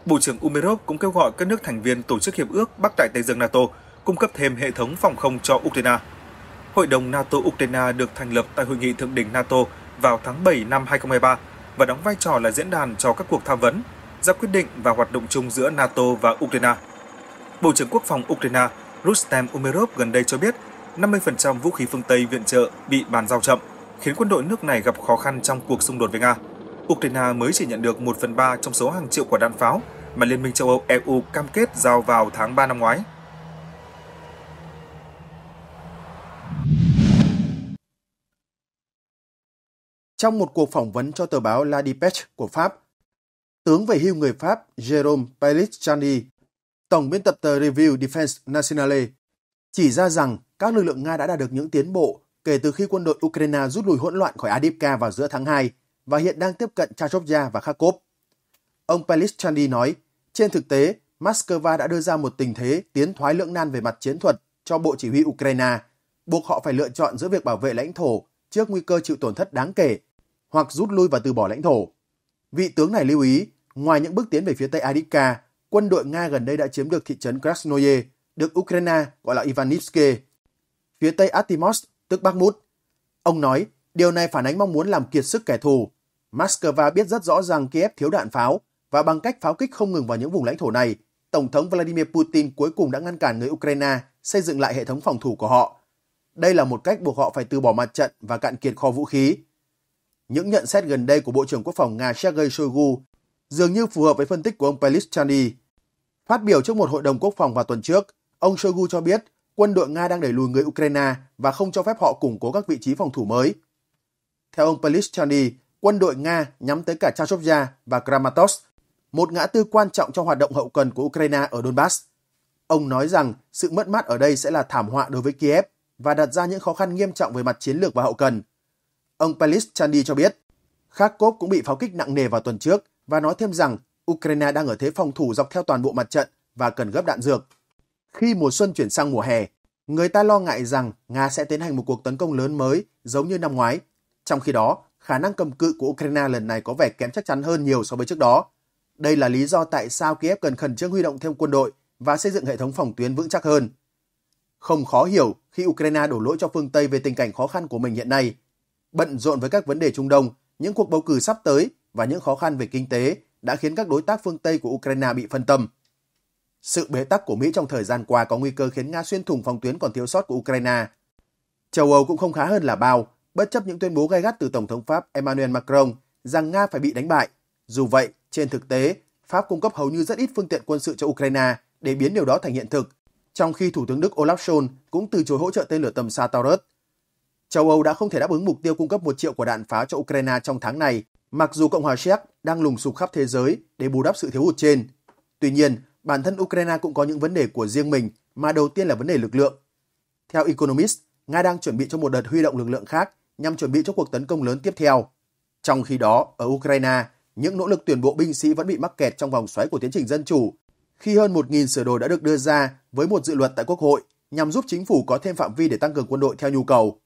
Bộ trưởng Umerov cũng kêu gọi các nước thành viên tổ chức Hiệp ước Bắc Đại Tây Dương NATO cung cấp thêm hệ thống phòng không cho Ukraine. Hội đồng NATO-Ukraine được thành lập tại Hội nghị Thượng đỉnh NATO vào tháng 7 năm 2023 và đóng vai trò là diễn đàn cho các cuộc tham vấn, ra quyết định và hoạt động chung giữa NATO và Ukraine. Bộ trưởng Quốc phòng Ukraine Rustem Umerov gần đây cho biết 50% vũ khí phương Tây viện trợ bị bàn giao chậm – khiến quân đội nước này gặp khó khăn trong cuộc xung đột với Nga. Ukraine mới chỉ nhận được 1 phần 3 trong số hàng triệu quả đạn pháo mà Liên minh châu Âu EU cam kết giao vào tháng 3 năm ngoái. Trong một cuộc phỏng vấn cho tờ báo La Dépêche của Pháp, tướng về hưu người Pháp Jérôme Pellichani, tổng biên tập tờ Review Defense Nationale, chỉ ra rằng các lực lượng Nga đã đạt được những tiến bộ kể từ khi quân đội Ukraine rút lui hỗn loạn khỏi Adivka vào giữa tháng 2 và hiện đang tiếp cận Chachovia và Kharkov. Ông Pelischandy nói, trên thực tế, Moscow đã đưa ra một tình thế tiến thoái lưỡng nan về mặt chiến thuật cho Bộ Chỉ huy Ukraine, buộc họ phải lựa chọn giữa việc bảo vệ lãnh thổ trước nguy cơ chịu tổn thất đáng kể hoặc rút lui và từ bỏ lãnh thổ. Vị tướng này lưu ý, ngoài những bước tiến về phía tây Adivka, quân đội Nga gần đây đã chiếm được thị trấn Krasnoye, được Ukraine gọi là Ivanivske. Phía tây Artimovsk tức Bắc Mút. Ông nói, điều này phản ánh mong muốn làm kiệt sức kẻ thù. Moscow biết rất rõ rằng Kiev thiếu đạn pháo và bằng cách pháo kích không ngừng vào những vùng lãnh thổ này, Tổng thống Vladimir Putin cuối cùng đã ngăn cản người Ukraine xây dựng lại hệ thống phòng thủ của họ. Đây là một cách buộc họ phải từ bỏ mặt trận và cạn kiệt kho vũ khí. Những nhận xét gần đây của Bộ trưởng Quốc phòng Nga Sergei Shoigu dường như phù hợp với phân tích của ông Pelishchani. Phát biểu trước một hội đồng quốc phòng vào tuần trước, ông Shoigu cho biết quân đội Nga đang đẩy lùi người Ukraine và không cho phép họ củng cố các vị trí phòng thủ mới. Theo ông Pelishchani, quân đội Nga nhắm tới cả Chachovya và Kramatorsk, một ngã tư quan trọng trong hoạt động hậu cần của Ukraine ở Donbass. Ông nói rằng sự mất mát ở đây sẽ là thảm họa đối với Kiev và đặt ra những khó khăn nghiêm trọng về mặt chiến lược và hậu cần. Ông Pelishchani cho biết, Kharkov cũng bị pháo kích nặng nề vào tuần trước và nói thêm rằng Ukraine đang ở thế phòng thủ dọc theo toàn bộ mặt trận và cần gấp đạn dược. Khi mùa xuân chuyển sang mùa hè, người ta lo ngại rằng Nga sẽ tiến hành một cuộc tấn công lớn mới giống như năm ngoái. Trong khi đó, khả năng cầm cự của Ukraine lần này có vẻ kém chắc chắn hơn nhiều so với trước đó. Đây là lý do tại sao Kiev cần khẩn trương huy động thêm quân đội và xây dựng hệ thống phòng tuyến vững chắc hơn. Không khó hiểu khi Ukraine đổ lỗi cho phương Tây về tình cảnh khó khăn của mình hiện nay. Bận rộn với các vấn đề Trung Đông, những cuộc bầu cử sắp tới và những khó khăn về kinh tế đã khiến các đối tác phương Tây của Ukraine bị phân tâm. Sự bế tắc của Mỹ trong thời gian qua có nguy cơ khiến Nga xuyên thủng phòng tuyến còn thiếu sót của Ukraine. Châu Âu cũng không khá hơn là bao, bất chấp những tuyên bố gay gắt từ Tổng thống Pháp Emmanuel Macron rằng Nga phải bị đánh bại. Dù vậy, trên thực tế, Pháp cung cấp hầu như rất ít phương tiện quân sự cho Ukraine để biến điều đó thành hiện thực, trong khi Thủ tướng Đức Olaf Scholz cũng từ chối hỗ trợ tên lửa tầm xa Taurus. Châu Âu đã không thể đáp ứng mục tiêu cung cấp một triệu quả đạn pháo cho Ukraine trong tháng này, mặc dù Cộng hòa Séc đang lùng sục khắp thế giới để bù đắp sự thiếu hụt trên. Tuy nhiên, bản thân Ukraine cũng có những vấn đề của riêng mình, mà đầu tiên là vấn đề lực lượng. Theo Economist, Nga đang chuẩn bị cho một đợt huy động lực lượng khác nhằm chuẩn bị cho cuộc tấn công lớn tiếp theo. Trong khi đó, ở Ukraine, những nỗ lực tuyển bộ binh sĩ vẫn bị mắc kẹt trong vòng xoáy của tiến trình dân chủ, khi hơn 1.000 sửa đổi đã được đưa ra với một dự luật tại Quốc hội nhằm giúp chính phủ có thêm phạm vi để tăng cường quân đội theo nhu cầu.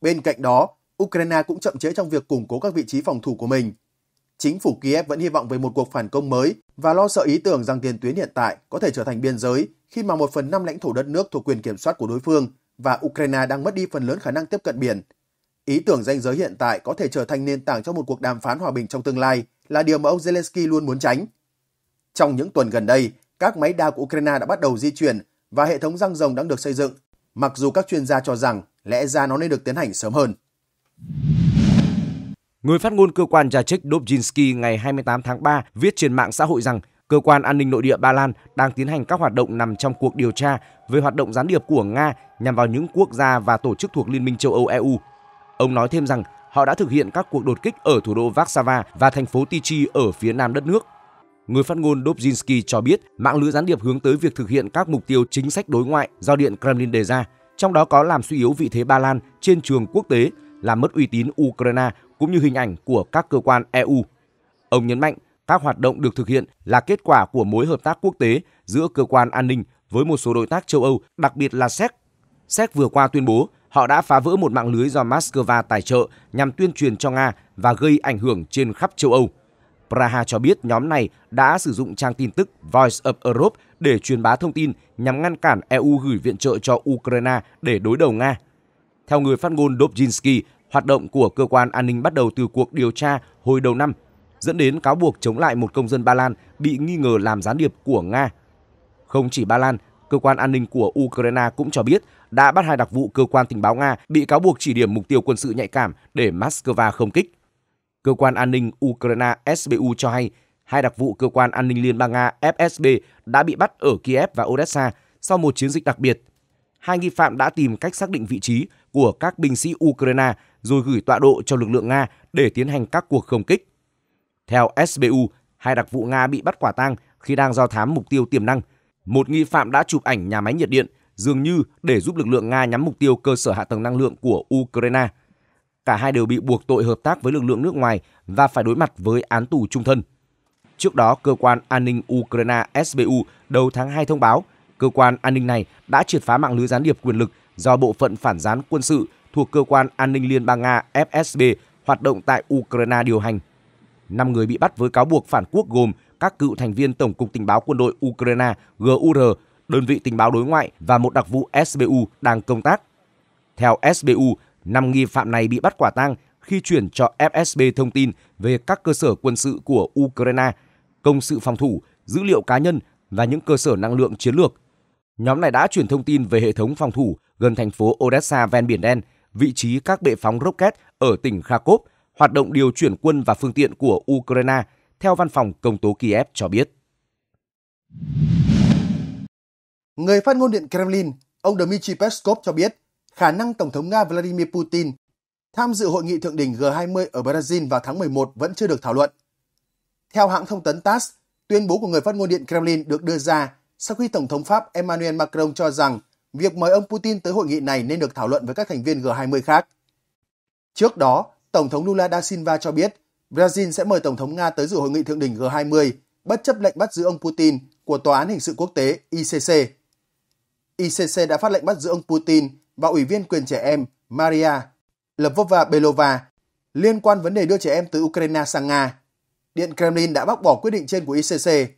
Bên cạnh đó, Ukraine cũng chậm chế trong việc củng cố các vị trí phòng thủ của mình – chính phủ Kiev vẫn hy vọng về một cuộc phản công mới và lo sợ ý tưởng rằng tiền tuyến hiện tại có thể trở thành biên giới khi mà một phần năm lãnh thổ đất nước thuộc quyền kiểm soát của đối phương và Ukraine đang mất đi phần lớn khả năng tiếp cận biển. Ý tưởng danh giới hiện tại có thể trở thành nền tảng cho một cuộc đàm phán hòa bình trong tương lai là điều mà ông Zelensky luôn muốn tránh. Trong những tuần gần đây, các máy đa của Ukraine đã bắt đầu di chuyển và hệ thống răng rồng đang được xây dựng, mặc dù các chuyên gia cho rằng lẽ ra nó nên được tiến hành sớm hơn. Người phát ngôn cơ quan nhà trách Dobzhinsky ngày 28 tháng 3 viết trên mạng xã hội rằng cơ quan an ninh nội địa Ba Lan đang tiến hành các hoạt động nằm trong cuộc điều tra về hoạt động gián điệp của Nga nhằm vào những quốc gia và tổ chức thuộc Liên minh châu Âu EU. Ông nói thêm rằng họ đã thực hiện các cuộc đột kích ở thủ đô Warsaw và thành phố Tichy ở phía nam đất nước. Người phát ngôn Dobzhinsky cho biết mạng lưới gián điệp hướng tới việc thực hiện các mục tiêu chính sách đối ngoại do Điện Kremlin đề ra, trong đó có làm suy yếu vị thế Ba Lan trên trường quốc tế làm mất uy tín Ukraine cũng như hình ảnh của các cơ quan EU. Ông nhấn mạnh các hoạt động được thực hiện là kết quả của mối hợp tác quốc tế giữa cơ quan an ninh với một số đối tác châu Âu, đặc biệt là Séc. Séc vừa qua tuyên bố họ đã phá vỡ một mạng lưới do Moscow tài trợ nhằm tuyên truyền cho Nga và gây ảnh hưởng trên khắp châu Âu. Praha cho biết nhóm này đã sử dụng trang tin tức Voice of Europe để truyền bá thông tin nhằm ngăn cản EU gửi viện trợ cho Ukraine để đối đầu Nga. Theo người phát ngôn Dobzhinsky, hoạt động của cơ quan an ninh bắt đầu từ cuộc điều tra hồi đầu năm, dẫn đến cáo buộc chống lại một công dân Ba Lan bị nghi ngờ làm gián điệp của Nga. Không chỉ Ba Lan, cơ quan an ninh của Ukraine cũng cho biết đã bắt hai đặc vụ cơ quan tình báo Nga bị cáo buộc chỉ điểm mục tiêu quân sự nhạy cảm để Moscow không kích. Cơ quan an ninh Ukraine SBU cho hay hai đặc vụ cơ quan an ninh Liên bang Nga FSB đã bị bắt ở Kiev và Odessa sau một chiến dịch đặc biệt hai nghi phạm đã tìm cách xác định vị trí của các binh sĩ Ukraine rồi gửi tọa độ cho lực lượng Nga để tiến hành các cuộc không kích. Theo SBU, hai đặc vụ Nga bị bắt quả tang khi đang giao thám mục tiêu tiềm năng. Một nghi phạm đã chụp ảnh nhà máy nhiệt điện dường như để giúp lực lượng Nga nhắm mục tiêu cơ sở hạ tầng năng lượng của Ukraine. Cả hai đều bị buộc tội hợp tác với lực lượng nước ngoài và phải đối mặt với án tù trung thân. Trước đó, cơ quan an ninh Ukraine SBU đầu tháng 2 thông báo Cơ quan an ninh này đã triệt phá mạng lưới gián điệp quyền lực do bộ phận phản gián quân sự thuộc cơ quan an ninh Liên bang Nga FSB hoạt động tại Ukraine điều hành. 5 người bị bắt với cáo buộc phản quốc gồm các cựu thành viên Tổng cục Tình báo Quân đội Ukraine GUR, đơn vị tình báo đối ngoại và một đặc vụ SBU đang công tác. Theo SBU, 5 nghi phạm này bị bắt quả tang khi chuyển cho FSB thông tin về các cơ sở quân sự của Ukraine, công sự phòng thủ, dữ liệu cá nhân và những cơ sở năng lượng chiến lược Nhóm này đã chuyển thông tin về hệ thống phòng thủ gần thành phố Odessa ven biển đen, vị trí các bệ phóng rocket ở tỉnh Kharkov, hoạt động điều chuyển quân và phương tiện của Ukraine, theo văn phòng công tố Kiev cho biết. Người phát ngôn Điện Kremlin, ông Dmitry Peskov cho biết khả năng Tổng thống Nga Vladimir Putin tham dự hội nghị thượng đỉnh G20 ở Brazil vào tháng 11 vẫn chưa được thảo luận. Theo hãng thông tấn TASS, tuyên bố của người phát ngôn Điện Kremlin được đưa ra sau khi Tổng thống Pháp Emmanuel Macron cho rằng việc mời ông Putin tới hội nghị này nên được thảo luận với các thành viên G20 khác. Trước đó, Tổng thống Lula da Silva cho biết Brazil sẽ mời Tổng thống Nga tới dự hội nghị thượng đỉnh G20 bất chấp lệnh bắt giữ ông Putin của Tòa án Hình sự Quốc tế ICC. ICC đã phát lệnh bắt giữ ông Putin và Ủy viên quyền trẻ em Maria Lvova Belova liên quan vấn đề đưa trẻ em từ Ukraine sang Nga. Điện Kremlin đã bác bỏ quyết định trên của ICC.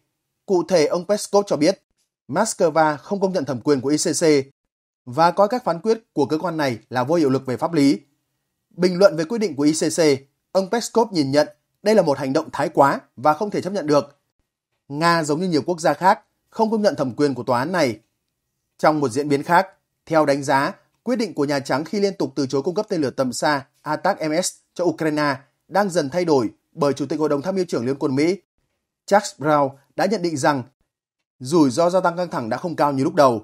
Cụ thể, ông Peskov cho biết Moscow không công nhận thẩm quyền của ICC và coi các phán quyết của cơ quan này là vô hiệu lực về pháp lý. Bình luận về quyết định của ICC, ông Peskov nhìn nhận đây là một hành động thái quá và không thể chấp nhận được. Nga giống như nhiều quốc gia khác không công nhận thẩm quyền của tòa án này. Trong một diễn biến khác, theo đánh giá, quyết định của Nhà Trắng khi liên tục từ chối cung cấp tên lửa tầm xa ATAC-MS cho Ukraine đang dần thay đổi bởi Chủ tịch Hội đồng Tham mưu trưởng Liên quân Mỹ Charles Brown đã nhận định rằng rủi ro gia tăng căng thẳng đã không cao như lúc đầu.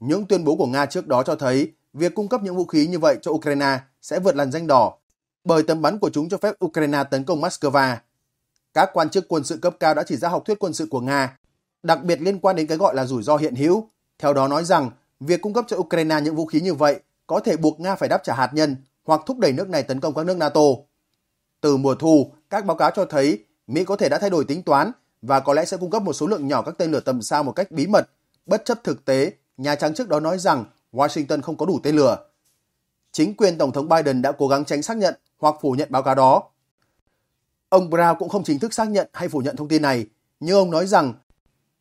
Những tuyên bố của Nga trước đó cho thấy việc cung cấp những vũ khí như vậy cho Ukraine sẽ vượt làn danh đỏ bởi tầm bắn của chúng cho phép Ukraine tấn công Moscow. Các quan chức quân sự cấp cao đã chỉ ra học thuyết quân sự của Nga, đặc biệt liên quan đến cái gọi là rủi ro hiện hữu, theo đó nói rằng việc cung cấp cho Ukraine những vũ khí như vậy có thể buộc Nga phải đáp trả hạt nhân hoặc thúc đẩy nước này tấn công các nước NATO. Từ mùa thu, các báo cáo cho thấy Mỹ có thể đã thay đổi tính toán và có lẽ sẽ cung cấp một số lượng nhỏ các tên lửa tầm xa một cách bí mật, bất chấp thực tế, Nhà Trắng trước đó nói rằng Washington không có đủ tên lửa. Chính quyền Tổng thống Biden đã cố gắng tránh xác nhận hoặc phủ nhận báo cáo đó. Ông Brown cũng không chính thức xác nhận hay phủ nhận thông tin này, nhưng ông nói rằng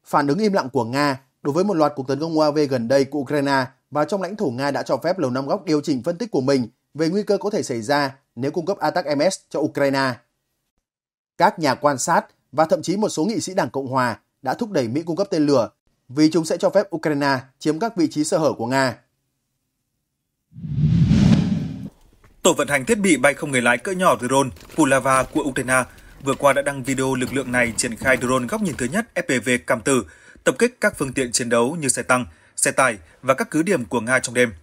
phản ứng im lặng của Nga đối với một loạt cuộc tấn công UAV gần đây của Ukraine và trong lãnh thổ Nga đã cho phép Lầu Năm Góc điều chỉnh phân tích của mình về nguy cơ có thể xảy ra nếu cung cấp ATAC-MS cho Ukraine. Các nhà quan sát và thậm chí một số nghị sĩ Đảng Cộng Hòa đã thúc đẩy Mỹ cung cấp tên lửa vì chúng sẽ cho phép Ukraine chiếm các vị trí sơ hở của Nga. Tổ vận hành thiết bị bay không người lái cỡ nhỏ drone Pulava của Ukraine vừa qua đã đăng video lực lượng này triển khai drone góc nhìn thứ nhất FPV cảm tử, tập kích các phương tiện chiến đấu như xe tăng, xe tải và các cứ điểm của Nga trong đêm.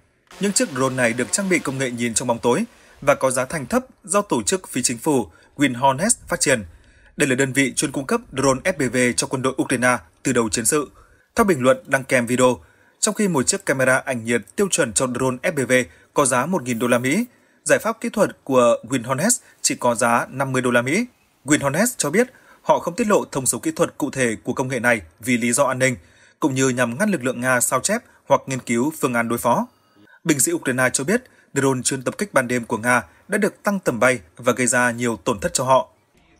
Những chiếc drone này được trang bị công nghệ nhìn trong bóng tối và có giá thành thấp do tổ chức phi chính phủ Winhornest phát triển – đây là đơn vị chuyên cung cấp drone FPV cho quân đội Ukraine từ đầu chiến sự. Theo bình luận đăng kèm video, trong khi một chiếc camera ảnh nhiệt tiêu chuẩn cho drone FPV có giá 1.000 đô la Mỹ, giải pháp kỹ thuật của Winhornes chỉ có giá 50 đô la Mỹ. Winhornes cho biết họ không tiết lộ thông số kỹ thuật cụ thể của công nghệ này vì lý do an ninh, cũng như nhằm ngăn lực lượng Nga sao chép hoặc nghiên cứu phương án đối phó. Binh sĩ Ukraine cho biết drone chuyên tập kích ban đêm của Nga đã được tăng tầm bay và gây ra nhiều tổn thất cho họ.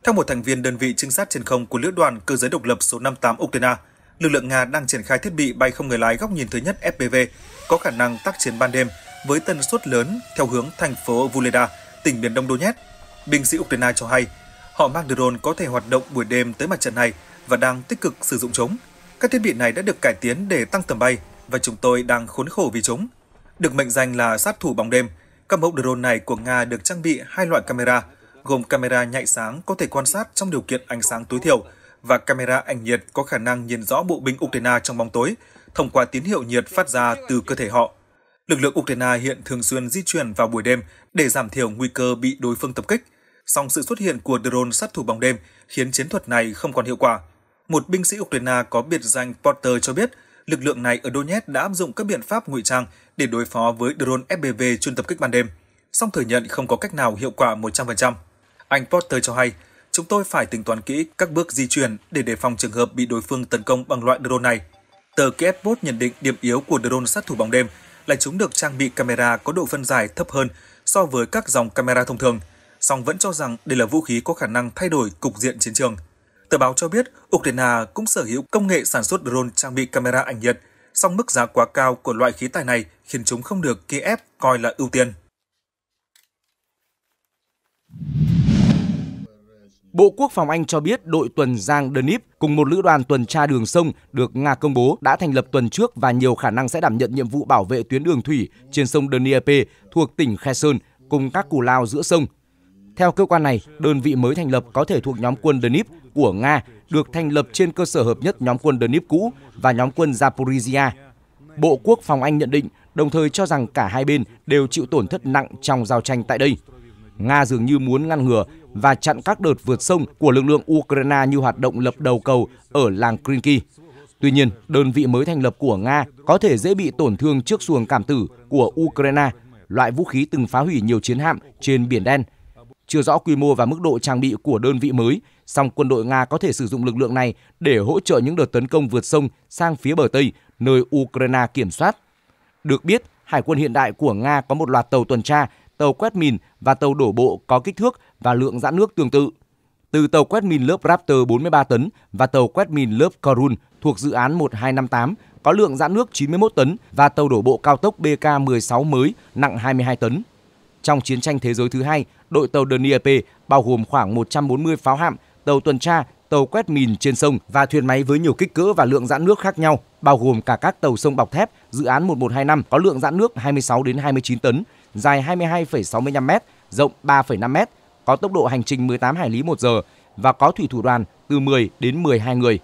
Theo một thành viên đơn vị trinh sát trên không của lữ đoàn cơ giới độc lập số 58 Ukraine, lực lượng Nga đang triển khai thiết bị bay không người lái góc nhìn thứ nhất FPV có khả năng tác chiến ban đêm với tần suất lớn theo hướng thành phố Vuleda, tỉnh miền đông Donetsk. Binh sĩ Ukraine cho hay, họ mang drone có thể hoạt động buổi đêm tới mặt trận này và đang tích cực sử dụng chúng. Các thiết bị này đã được cải tiến để tăng tầm bay và chúng tôi đang khốn khổ vì chúng. Được mệnh danh là sát thủ bóng đêm, các mẫu drone này của Nga được trang bị hai loại camera – gồm camera nhạy sáng có thể quan sát trong điều kiện ánh sáng tối thiểu và camera ảnh nhiệt có khả năng nhìn rõ bộ binh Ukraine trong bóng tối thông qua tín hiệu nhiệt phát ra từ cơ thể họ. Lực lượng Ukraine hiện thường xuyên di chuyển vào buổi đêm để giảm thiểu nguy cơ bị đối phương tập kích. Song sự xuất hiện của drone sát thủ bóng đêm khiến chiến thuật này không còn hiệu quả. Một binh sĩ Ukraine có biệt danh Porter cho biết, lực lượng này ở Donetsk đã áp dụng các biện pháp ngụy trang để đối phó với drone FPV chuyên tập kích ban đêm, song thừa nhận không có cách nào hiệu quả 100%. Anh Porter cho hay, chúng tôi phải tính toán kỹ các bước di chuyển để đề phòng trường hợp bị đối phương tấn công bằng loại drone này. Tờ Kiev Post nhận định điểm yếu của drone sát thủ bóng đêm là chúng được trang bị camera có độ phân giải thấp hơn so với các dòng camera thông thường, song vẫn cho rằng đây là vũ khí có khả năng thay đổi cục diện chiến trường. Tờ báo cho biết Ukraine cũng sở hữu công nghệ sản xuất drone trang bị camera ảnh nhiệt, song mức giá quá cao của loại khí tài này khiến chúng không được Kiev coi là ưu tiên. Bộ Quốc phòng Anh cho biết đội tuần Giang Denip cùng một lữ đoàn tuần tra đường sông được Nga công bố đã thành lập tuần trước và nhiều khả năng sẽ đảm nhận nhiệm vụ bảo vệ tuyến đường thủy trên sông Dnieper thuộc tỉnh Kherson cùng các cù lao giữa sông. Theo cơ quan này, đơn vị mới thành lập có thể thuộc nhóm quân Denip của Nga được thành lập trên cơ sở hợp nhất nhóm quân Denip cũ và nhóm quân Zaporizhia. Bộ Quốc phòng Anh nhận định, đồng thời cho rằng cả hai bên đều chịu tổn thất nặng trong giao tranh tại đây. Nga dường như muốn ngăn ngừa và chặn các đợt vượt sông của lực lượng Ukraine như hoạt động lập đầu cầu ở làng Krinky. Tuy nhiên, đơn vị mới thành lập của Nga có thể dễ bị tổn thương trước xuồng cảm tử của Ukraine, loại vũ khí từng phá hủy nhiều chiến hạm trên Biển Đen. Chưa rõ quy mô và mức độ trang bị của đơn vị mới, song quân đội Nga có thể sử dụng lực lượng này để hỗ trợ những đợt tấn công vượt sông sang phía bờ Tây, nơi Ukraine kiểm soát. Được biết, Hải quân hiện đại của Nga có một loạt tàu tuần tra, tàu quét mìn và tàu đổ bộ có kích thước và lượng giãn nước tương tự. Từ tàu quét mìn lớp Raptor 43 tấn và tàu quét mìn lớp Corun thuộc dự án 1258 có lượng giãn nước 91 tấn và tàu đổ bộ cao tốc BK16 mới nặng 22 tấn. Trong chiến tranh thế giới thứ hai, đội tàu Dnieper bao gồm khoảng 140 pháo hạm, tàu tuần tra, tàu quét mìn trên sông và thuyền máy với nhiều kích cỡ và lượng giãn nước khác nhau, bao gồm cả các tàu sông bọc thép dự án 1125 có lượng giãn nước 26 đến 29 tấn dài 22,65m, rộng 3,5m, có tốc độ hành trình 18 hải lý một giờ và có thủy thủ đoàn từ 10 đến 12 người.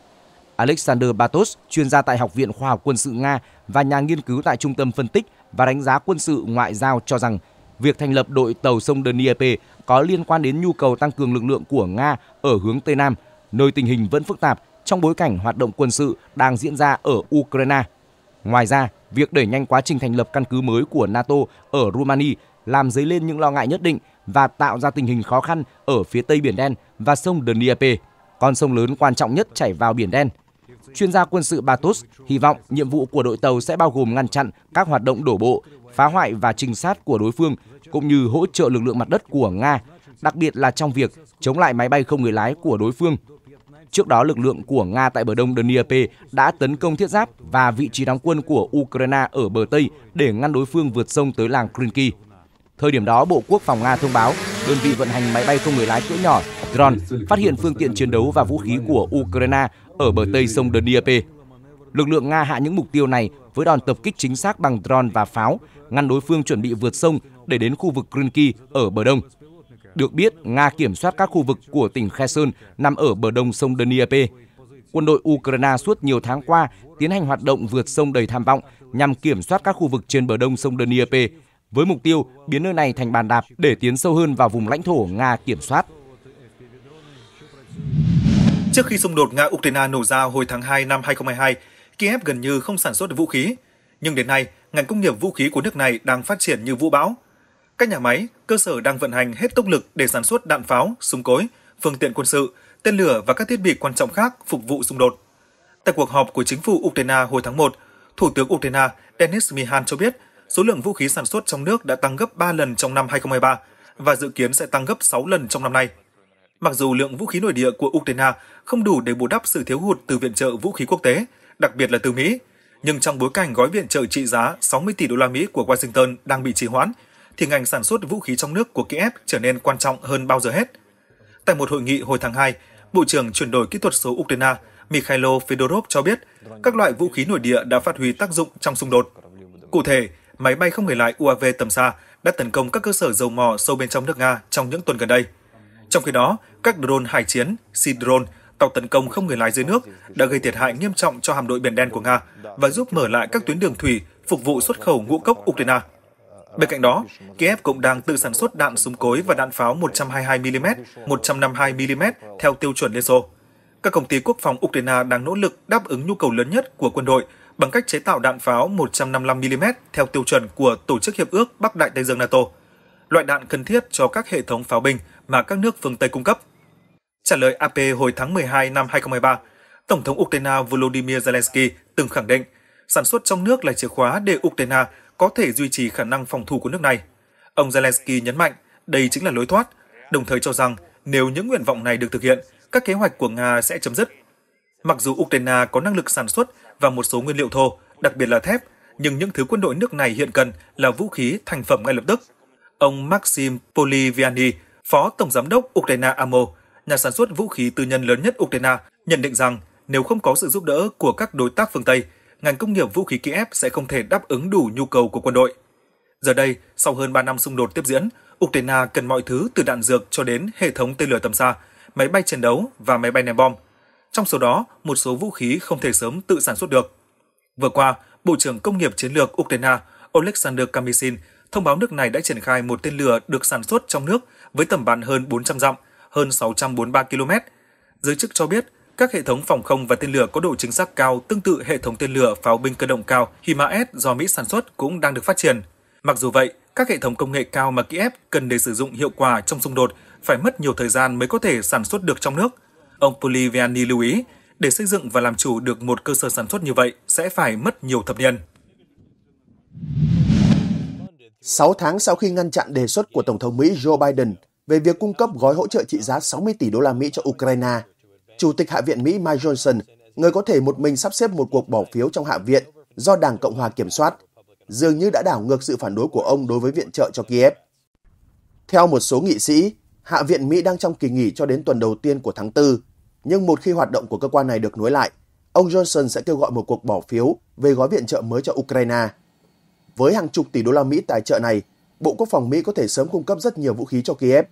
Alexander Batos, chuyên gia tại Học viện Khoa học Quân sự Nga và nhà nghiên cứu tại Trung tâm Phân tích và Đánh giá Quân sự Ngoại giao cho rằng việc thành lập đội tàu sông Dnieper có liên quan đến nhu cầu tăng cường lực lượng của Nga ở hướng Tây Nam, nơi tình hình vẫn phức tạp trong bối cảnh hoạt động quân sự đang diễn ra ở Ukraine. Ngoài ra, Việc đẩy nhanh quá trình thành lập căn cứ mới của NATO ở Romania làm dấy lên những lo ngại nhất định và tạo ra tình hình khó khăn ở phía tây Biển Đen và sông Dnieper, con sông lớn quan trọng nhất chảy vào Biển Đen. Chuyên gia quân sự Batus hy vọng nhiệm vụ của đội tàu sẽ bao gồm ngăn chặn các hoạt động đổ bộ, phá hoại và trinh sát của đối phương, cũng như hỗ trợ lực lượng mặt đất của Nga, đặc biệt là trong việc chống lại máy bay không người lái của đối phương Trước đó, lực lượng của Nga tại bờ đông Dnieper đã tấn công thiết giáp và vị trí đóng quân của Ukraine ở bờ Tây để ngăn đối phương vượt sông tới làng Krynky. Thời điểm đó, Bộ Quốc phòng Nga thông báo đơn vị vận hành máy bay không người lái cỡ nhỏ drone phát hiện phương tiện chiến đấu và vũ khí của Ukraine ở bờ Tây sông Dnieper. Lực lượng Nga hạ những mục tiêu này với đòn tập kích chính xác bằng drone và pháo, ngăn đối phương chuẩn bị vượt sông để đến khu vực Krynky ở bờ đông. Được biết, Nga kiểm soát các khu vực của tỉnh Kherson nằm ở bờ đông sông Dnieper. Quân đội Ukraine suốt nhiều tháng qua tiến hành hoạt động vượt sông đầy tham vọng nhằm kiểm soát các khu vực trên bờ đông sông Dnieper với mục tiêu biến nơi này thành bàn đạp để tiến sâu hơn vào vùng lãnh thổ Nga kiểm soát. Trước khi xung đột Nga-Ukraine nổ ra hồi tháng 2 năm 2022, Kiev gần như không sản xuất được vũ khí. Nhưng đến nay, ngành công nghiệp vũ khí của nước này đang phát triển như vũ bão. Các nhà máy, cơ sở đang vận hành hết tốc lực để sản xuất đạn pháo, súng cối, phương tiện quân sự, tên lửa và các thiết bị quan trọng khác phục vụ xung đột. Tại cuộc họp của chính phủ Ukraine hồi tháng 1, Thủ tướng Ukraine Denis Mihan cho biết số lượng vũ khí sản xuất trong nước đã tăng gấp 3 lần trong năm 2023 và dự kiến sẽ tăng gấp 6 lần trong năm nay. Mặc dù lượng vũ khí nội địa của Ukraine không đủ để bù đắp sự thiếu hụt từ viện trợ vũ khí quốc tế, đặc biệt là từ Mỹ, nhưng trong bối cảnh gói viện trợ trị giá 60 tỷ đô la Mỹ của Washington đang bị trì hoãn thì ngành sản xuất vũ khí trong nước của Kiev trở nên quan trọng hơn bao giờ hết. Tại một hội nghị hồi tháng 2, Bộ trưởng chuyển đổi kỹ thuật số Ukraine Mikhailo Fedorov cho biết các loại vũ khí nội địa đã phát huy tác dụng trong xung đột. Cụ thể, máy bay không người lái UAV tầm xa đã tấn công các cơ sở dầu mỏ sâu bên trong nước Nga trong những tuần gần đây. Trong khi đó, các drone hải chiến, sea drone, tàu tấn công không người lái dưới nước đã gây thiệt hại nghiêm trọng cho hạm đội Biển Đen của Nga và giúp mở lại các tuyến đường thủy phục vụ xuất khẩu ngũ cốc Ukraine. Bên cạnh đó, Kiev cũng đang tự sản xuất đạn súng cối và đạn pháo 122mm, 152mm theo tiêu chuẩn Liên Xô. Các công ty quốc phòng Ukraine đang nỗ lực đáp ứng nhu cầu lớn nhất của quân đội bằng cách chế tạo đạn pháo 155mm theo tiêu chuẩn của Tổ chức Hiệp ước Bắc Đại Tây Dương NATO, loại đạn cần thiết cho các hệ thống pháo binh mà các nước phương Tây cung cấp. Trả lời AP hồi tháng 12 năm 2023, Tổng thống Ukraine Volodymyr Zelensky từng khẳng định sản xuất trong nước là chìa khóa để Ukraine có thể duy trì khả năng phòng thủ của nước này. Ông Zelensky nhấn mạnh đây chính là lối thoát, đồng thời cho rằng nếu những nguyện vọng này được thực hiện, các kế hoạch của Nga sẽ chấm dứt. Mặc dù Ukraine có năng lực sản xuất và một số nguyên liệu thô, đặc biệt là thép, nhưng những thứ quân đội nước này hiện cần là vũ khí thành phẩm ngay lập tức. Ông Maxim Poliviani, Phó Tổng Giám đốc Ukraine AMO, nhà sản xuất vũ khí tư nhân lớn nhất Ukraine, nhận định rằng nếu không có sự giúp đỡ của các đối tác phương Tây, ngành công nghiệp vũ khí Kiev sẽ không thể đáp ứng đủ nhu cầu của quân đội. Giờ đây, sau hơn 3 năm xung đột tiếp diễn, Ukraine cần mọi thứ từ đạn dược cho đến hệ thống tên lửa tầm xa, máy bay chiến đấu và máy bay ném bom. Trong số đó, một số vũ khí không thể sớm tự sản xuất được. Vừa qua, Bộ trưởng Công nghiệp Chiến lược Ukraine Oleksandr Kamishin thông báo nước này đã triển khai một tên lửa được sản xuất trong nước với tầm bắn hơn 400 dặm, hơn 643 km. Giới chức cho biết các hệ thống phòng không và tên lửa có độ chính xác cao tương tự hệ thống tên lửa pháo binh cơ động cao HIMARS do Mỹ sản xuất cũng đang được phát triển. Mặc dù vậy, các hệ thống công nghệ cao mà Kiev cần để sử dụng hiệu quả trong xung đột phải mất nhiều thời gian mới có thể sản xuất được trong nước. Ông Poliviani lưu ý, để xây dựng và làm chủ được một cơ sở sản xuất như vậy sẽ phải mất nhiều thập niên. 6 tháng sau khi ngăn chặn đề xuất của Tổng thống Mỹ Joe Biden về việc cung cấp gói hỗ trợ trị giá 60 tỷ đô la Mỹ cho Ukraine, Chủ tịch Hạ viện Mỹ Mike Johnson, người có thể một mình sắp xếp một cuộc bỏ phiếu trong Hạ viện do Đảng Cộng hòa kiểm soát, dường như đã đảo ngược sự phản đối của ông đối với viện trợ cho Kiev. Theo một số nghị sĩ, Hạ viện Mỹ đang trong kỳ nghỉ cho đến tuần đầu tiên của tháng 4, nhưng một khi hoạt động của cơ quan này được nối lại, ông Johnson sẽ kêu gọi một cuộc bỏ phiếu về gói viện trợ mới cho Ukraine. Với hàng chục tỷ đô la Mỹ tài trợ này, Bộ Quốc phòng Mỹ có thể sớm cung cấp rất nhiều vũ khí cho Kiev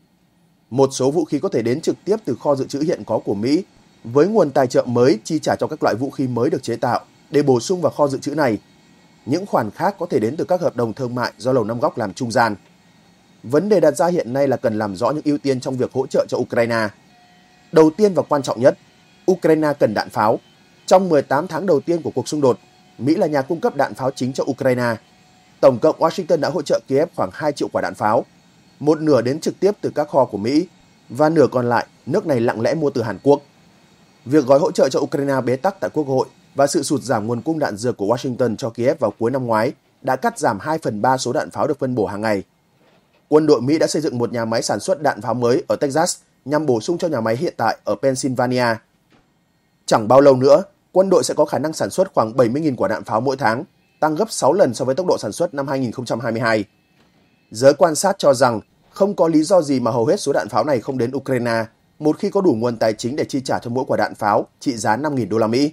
một số vũ khí có thể đến trực tiếp từ kho dự trữ hiện có của Mỹ với nguồn tài trợ mới chi trả cho các loại vũ khí mới được chế tạo để bổ sung vào kho dự trữ này. Những khoản khác có thể đến từ các hợp đồng thương mại do Lầu Năm Góc làm trung gian. Vấn đề đặt ra hiện nay là cần làm rõ những ưu tiên trong việc hỗ trợ cho Ukraine. Đầu tiên và quan trọng nhất, Ukraine cần đạn pháo. Trong 18 tháng đầu tiên của cuộc xung đột, Mỹ là nhà cung cấp đạn pháo chính cho Ukraine. Tổng cộng Washington đã hỗ trợ Kiev khoảng 2 triệu quả đạn pháo, một nửa đến trực tiếp từ các kho của Mỹ và nửa còn lại nước này lặng lẽ mua từ Hàn Quốc. Việc gói hỗ trợ cho Ukraine bế tắc tại Quốc hội và sự sụt giảm nguồn cung đạn dược của Washington cho Kiev vào cuối năm ngoái đã cắt giảm 2 phần 3 số đạn pháo được phân bổ hàng ngày. Quân đội Mỹ đã xây dựng một nhà máy sản xuất đạn pháo mới ở Texas nhằm bổ sung cho nhà máy hiện tại ở Pennsylvania. Chẳng bao lâu nữa, quân đội sẽ có khả năng sản xuất khoảng 70.000 quả đạn pháo mỗi tháng, tăng gấp 6 lần so với tốc độ sản xuất năm 2022. Giới quan sát cho rằng không có lý do gì mà hầu hết số đạn pháo này không đến Ukraine, một khi có đủ nguồn tài chính để chi trả cho mỗi quả đạn pháo trị giá 5.000 đô la Mỹ.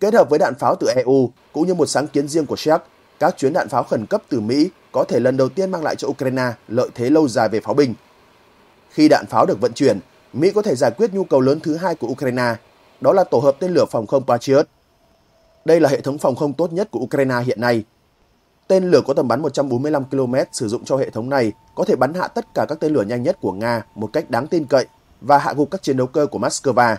Kết hợp với đạn pháo từ EU cũng như một sáng kiến riêng của Séc, các chuyến đạn pháo khẩn cấp từ Mỹ có thể lần đầu tiên mang lại cho Ukraine lợi thế lâu dài về pháo binh. Khi đạn pháo được vận chuyển, Mỹ có thể giải quyết nhu cầu lớn thứ hai của Ukraine, đó là tổ hợp tên lửa phòng không Patriot. Đây là hệ thống phòng không tốt nhất của Ukraine hiện nay Tên lửa có tầm bắn 145 km sử dụng cho hệ thống này có thể bắn hạ tất cả các tên lửa nhanh nhất của Nga một cách đáng tin cậy và hạ gục các chiến đấu cơ của Moscow.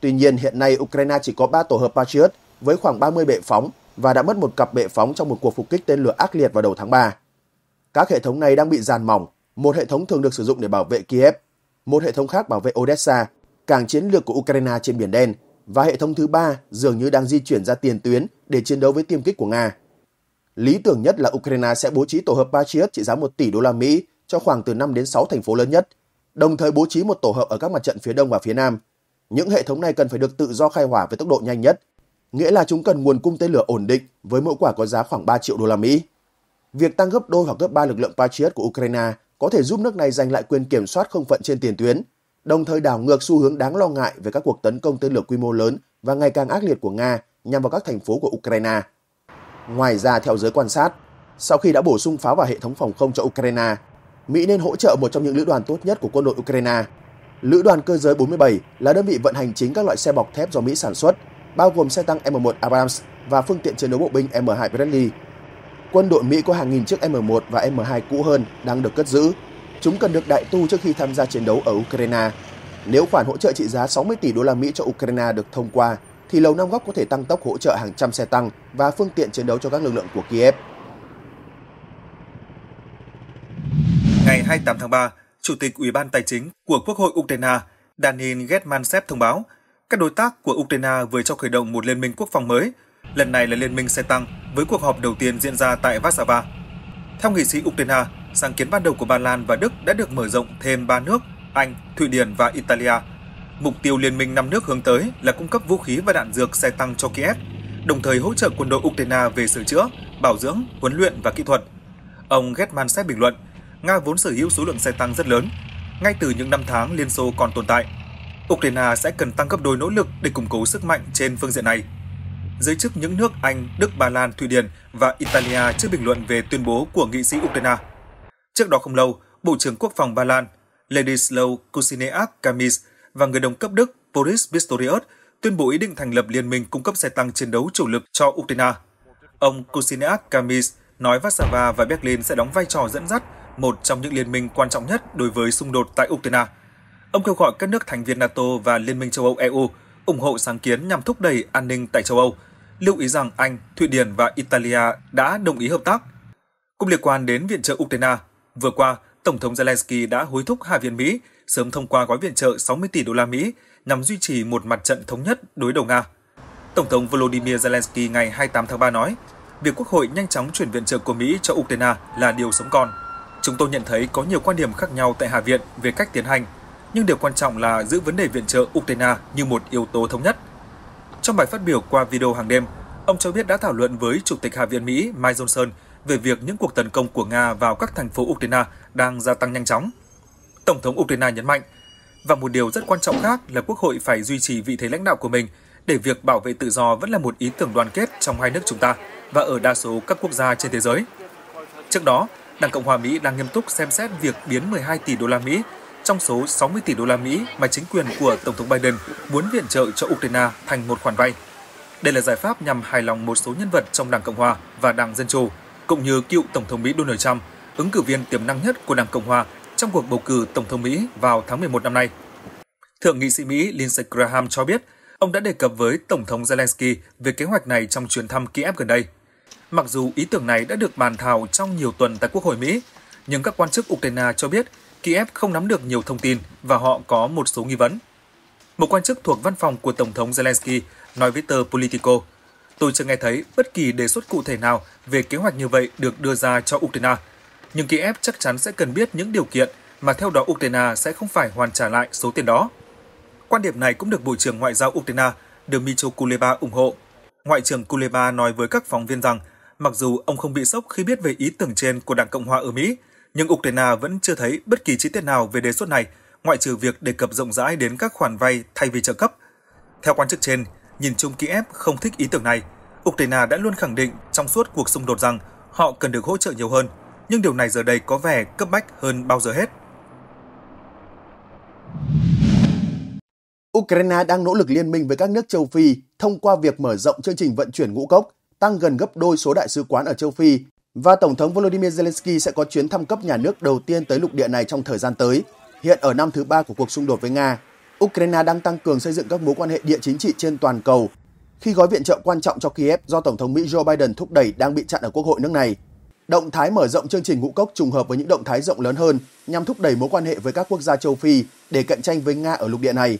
Tuy nhiên, hiện nay Ukraine chỉ có 3 tổ hợp Patriot với khoảng 30 bệ phóng và đã mất một cặp bệ phóng trong một cuộc phục kích tên lửa ác liệt vào đầu tháng 3. Các hệ thống này đang bị giàn mỏng, một hệ thống thường được sử dụng để bảo vệ Kiev, một hệ thống khác bảo vệ Odessa, cảng chiến lược của Ukraine trên Biển Đen, và hệ thống thứ ba dường như đang di chuyển ra tiền tuyến để chiến đấu với tiêm kích của Nga. Lý tưởng nhất là Ukraine sẽ bố trí tổ hợp Patriot trị giá 1 tỷ đô la Mỹ cho khoảng từ 5 đến 6 thành phố lớn nhất, đồng thời bố trí một tổ hợp ở các mặt trận phía đông và phía nam. Những hệ thống này cần phải được tự do khai hỏa với tốc độ nhanh nhất, nghĩa là chúng cần nguồn cung tên lửa ổn định với mỗi quả có giá khoảng 3 triệu đô la Mỹ. Việc tăng gấp đôi hoặc gấp ba lực lượng Patriot của Ukraine có thể giúp nước này giành lại quyền kiểm soát không phận trên tiền tuyến, đồng thời đảo ngược xu hướng đáng lo ngại về các cuộc tấn công tên lửa quy mô lớn và ngày càng ác liệt của Nga nhằm vào các thành phố của Ukraine. Ngoài ra theo giới quan sát, sau khi đã bổ sung pháo vào hệ thống phòng không cho Ukraine, Mỹ nên hỗ trợ một trong những lữ đoàn tốt nhất của quân đội Ukraine. Lữ đoàn cơ giới 47 là đơn vị vận hành chính các loại xe bọc thép do Mỹ sản xuất, bao gồm xe tăng M1 Abrams và phương tiện chiến đấu bộ binh M2 Bradley. Quân đội Mỹ có hàng nghìn chiếc M1 và M2 cũ hơn đang được cất giữ. Chúng cần được đại tu trước khi tham gia chiến đấu ở Ukraine. Nếu khoản hỗ trợ trị giá 60 tỷ đô la Mỹ cho Ukraine được thông qua, thì Lầu Năm Góc có thể tăng tốc hỗ trợ hàng trăm xe tăng và phương tiện chiến đấu cho các lực lượng của Kiev. Ngày 28 tháng 3, Chủ tịch Ủy ban Tài chính của Quốc hội Ukraine Danin Getmansev thông báo các đối tác của Ukraine vừa cho khởi động một liên minh quốc phòng mới, lần này là liên minh xe tăng với cuộc họp đầu tiên diễn ra tại Warsaw. Theo nghị sĩ Ukraine, sáng kiến ban đầu của Ba Lan và Đức đã được mở rộng thêm ba nước, Anh, Thụy Điển và Italia – Mục tiêu liên minh năm nước hướng tới là cung cấp vũ khí và đạn dược xe tăng cho Kiev, đồng thời hỗ trợ quân đội Ukraine về sửa chữa, bảo dưỡng, huấn luyện và kỹ thuật. Ông Getmansev bình luận, Nga vốn sở hữu số lượng xe tăng rất lớn, ngay từ những năm tháng Liên Xô còn tồn tại. Ukraine sẽ cần tăng gấp đôi nỗ lực để củng cố sức mạnh trên phương diện này. Giới chức những nước Anh, Đức, Ba Lan, Thụy Điển và Italia chưa bình luận về tuyên bố của nghị sĩ Ukraine. Trước đó không lâu, Bộ trưởng Quốc phòng Ba Lan Ladislav Kusineak Kamis và người đồng cấp Đức Boris Pistorius tuyên bố ý định thành lập liên minh cung cấp xe tăng chiến đấu chủ lực cho Ukraine. Ông Kuciniak Kamis nói Warsaw và Berlin sẽ đóng vai trò dẫn dắt một trong những liên minh quan trọng nhất đối với xung đột tại Ukraine. Ông kêu gọi các nước thành viên NATO và Liên minh châu Âu EU ủng hộ sáng kiến nhằm thúc đẩy an ninh tại châu Âu, lưu ý rằng Anh, Thụy Điển và Italia đã đồng ý hợp tác. Cũng liên quan đến viện trợ Ukraine, vừa qua, Tổng thống Zelensky đã hối thúc Hạ viện Mỹ sớm thông qua gói viện trợ 60 tỷ đô la Mỹ nhằm duy trì một mặt trận thống nhất đối đầu Nga. Tổng thống Volodymyr Zelensky ngày 28 tháng 3 nói, việc Quốc hội nhanh chóng chuyển viện trợ của Mỹ cho Ukraine là điều sống còn. Chúng tôi nhận thấy có nhiều quan điểm khác nhau tại Hạ viện về cách tiến hành, nhưng điều quan trọng là giữ vấn đề viện trợ Ukraine như một yếu tố thống nhất. Trong bài phát biểu qua video hàng đêm, ông cho biết đã thảo luận với Chủ tịch Hạ viện Mỹ Mike Johnson về việc những cuộc tấn công của Nga vào các thành phố Ukraine đang gia tăng nhanh chóng. Tổng thống Ukraine nhấn mạnh, và một điều rất quan trọng khác là Quốc hội phải duy trì vị thế lãnh đạo của mình để việc bảo vệ tự do vẫn là một ý tưởng đoàn kết trong hai nước chúng ta và ở đa số các quốc gia trên thế giới. Trước đó, Đảng Cộng hòa Mỹ đang nghiêm túc xem xét việc biến 12 tỷ đô la Mỹ trong số 60 tỷ đô la Mỹ mà chính quyền của Tổng thống Biden muốn viện trợ cho Ukraine thành một khoản vay. Đây là giải pháp nhằm hài lòng một số nhân vật trong Đảng Cộng hòa và Đảng Dân Chủ cũng như cựu Tổng thống Mỹ Donald Trump, ứng cử viên tiềm năng nhất của Đảng Cộng Hòa trong cuộc bầu cử Tổng thống Mỹ vào tháng 11 năm nay. Thượng nghị sĩ Mỹ Lindsey Graham cho biết, ông đã đề cập với Tổng thống Zelensky về kế hoạch này trong chuyến thăm Kiev gần đây. Mặc dù ý tưởng này đã được bàn thảo trong nhiều tuần tại Quốc hội Mỹ, nhưng các quan chức Ukraine cho biết Kiev không nắm được nhiều thông tin và họ có một số nghi vấn. Một quan chức thuộc văn phòng của Tổng thống Zelensky nói với tờ Politico Tôi chưa nghe thấy bất kỳ đề xuất cụ thể nào về kế hoạch như vậy được đưa ra cho Ukraine. Nhưng Kiev chắc chắn sẽ cần biết những điều kiện mà theo đó Ukraine sẽ không phải hoàn trả lại số tiền đó. Quan điểm này cũng được Bộ trưởng Ngoại giao Ukraine Dmytro Kuleba ủng hộ. Ngoại trưởng Kuleba nói với các phóng viên rằng mặc dù ông không bị sốc khi biết về ý tưởng trên của Đảng Cộng hòa ở Mỹ, nhưng Ukraine vẫn chưa thấy bất kỳ chi tiết nào về đề xuất này, ngoại trừ việc đề cập rộng rãi đến các khoản vay thay vì trợ cấp. Theo quan chức trên, Nhìn chung Kiev không thích ý tưởng này. Ukraine đã luôn khẳng định trong suốt cuộc xung đột rằng họ cần được hỗ trợ nhiều hơn, nhưng điều này giờ đây có vẻ cấp bách hơn bao giờ hết. Ukraine đang nỗ lực liên minh với các nước châu Phi thông qua việc mở rộng chương trình vận chuyển ngũ cốc, tăng gần gấp đôi số đại sứ quán ở châu Phi và Tổng thống Volodymyr Zelensky sẽ có chuyến thăm cấp nhà nước đầu tiên tới lục địa này trong thời gian tới, hiện ở năm thứ ba của cuộc xung đột với Nga. Ukraine đang tăng cường xây dựng các mối quan hệ địa chính trị trên toàn cầu khi gói viện trợ quan trọng cho Kiev do Tổng thống Mỹ Joe Biden thúc đẩy đang bị chặn ở Quốc hội nước này. Động thái mở rộng chương trình ngũ cốc trùng hợp với những động thái rộng lớn hơn nhằm thúc đẩy mối quan hệ với các quốc gia châu Phi để cạnh tranh với Nga ở lục địa này.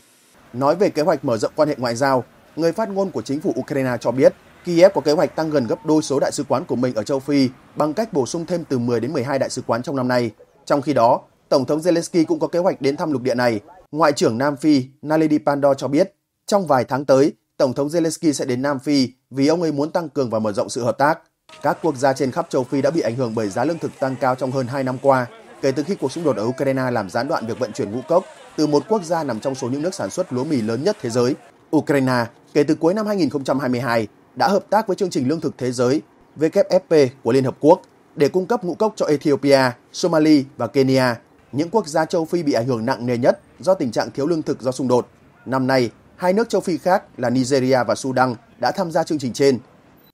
Nói về kế hoạch mở rộng quan hệ ngoại giao, người phát ngôn của chính phủ Ukraine cho biết Kiev có kế hoạch tăng gần gấp đôi số đại sứ quán của mình ở châu Phi bằng cách bổ sung thêm từ 10 đến 12 đại sứ quán trong năm nay. Trong khi đó, Tổng thống Zelensky cũng có kế hoạch đến thăm lục địa này Ngoại trưởng Nam Phi Naledi Pandor cho biết, trong vài tháng tới, Tổng thống Zelensky sẽ đến Nam Phi vì ông ấy muốn tăng cường và mở rộng sự hợp tác. Các quốc gia trên khắp châu Phi đã bị ảnh hưởng bởi giá lương thực tăng cao trong hơn 2 năm qua, kể từ khi cuộc xung đột ở Ukraine làm gián đoạn việc vận chuyển ngũ cốc từ một quốc gia nằm trong số những nước sản xuất lúa mì lớn nhất thế giới. Ukraine, kể từ cuối năm 2022, đã hợp tác với chương trình lương thực thế giới WFP của Liên Hợp Quốc để cung cấp ngũ cốc cho Ethiopia, Somalia và Kenya những quốc gia châu Phi bị ảnh hưởng nặng nề nhất do tình trạng thiếu lương thực do xung đột. Năm nay, hai nước châu Phi khác là Nigeria và Sudan đã tham gia chương trình trên.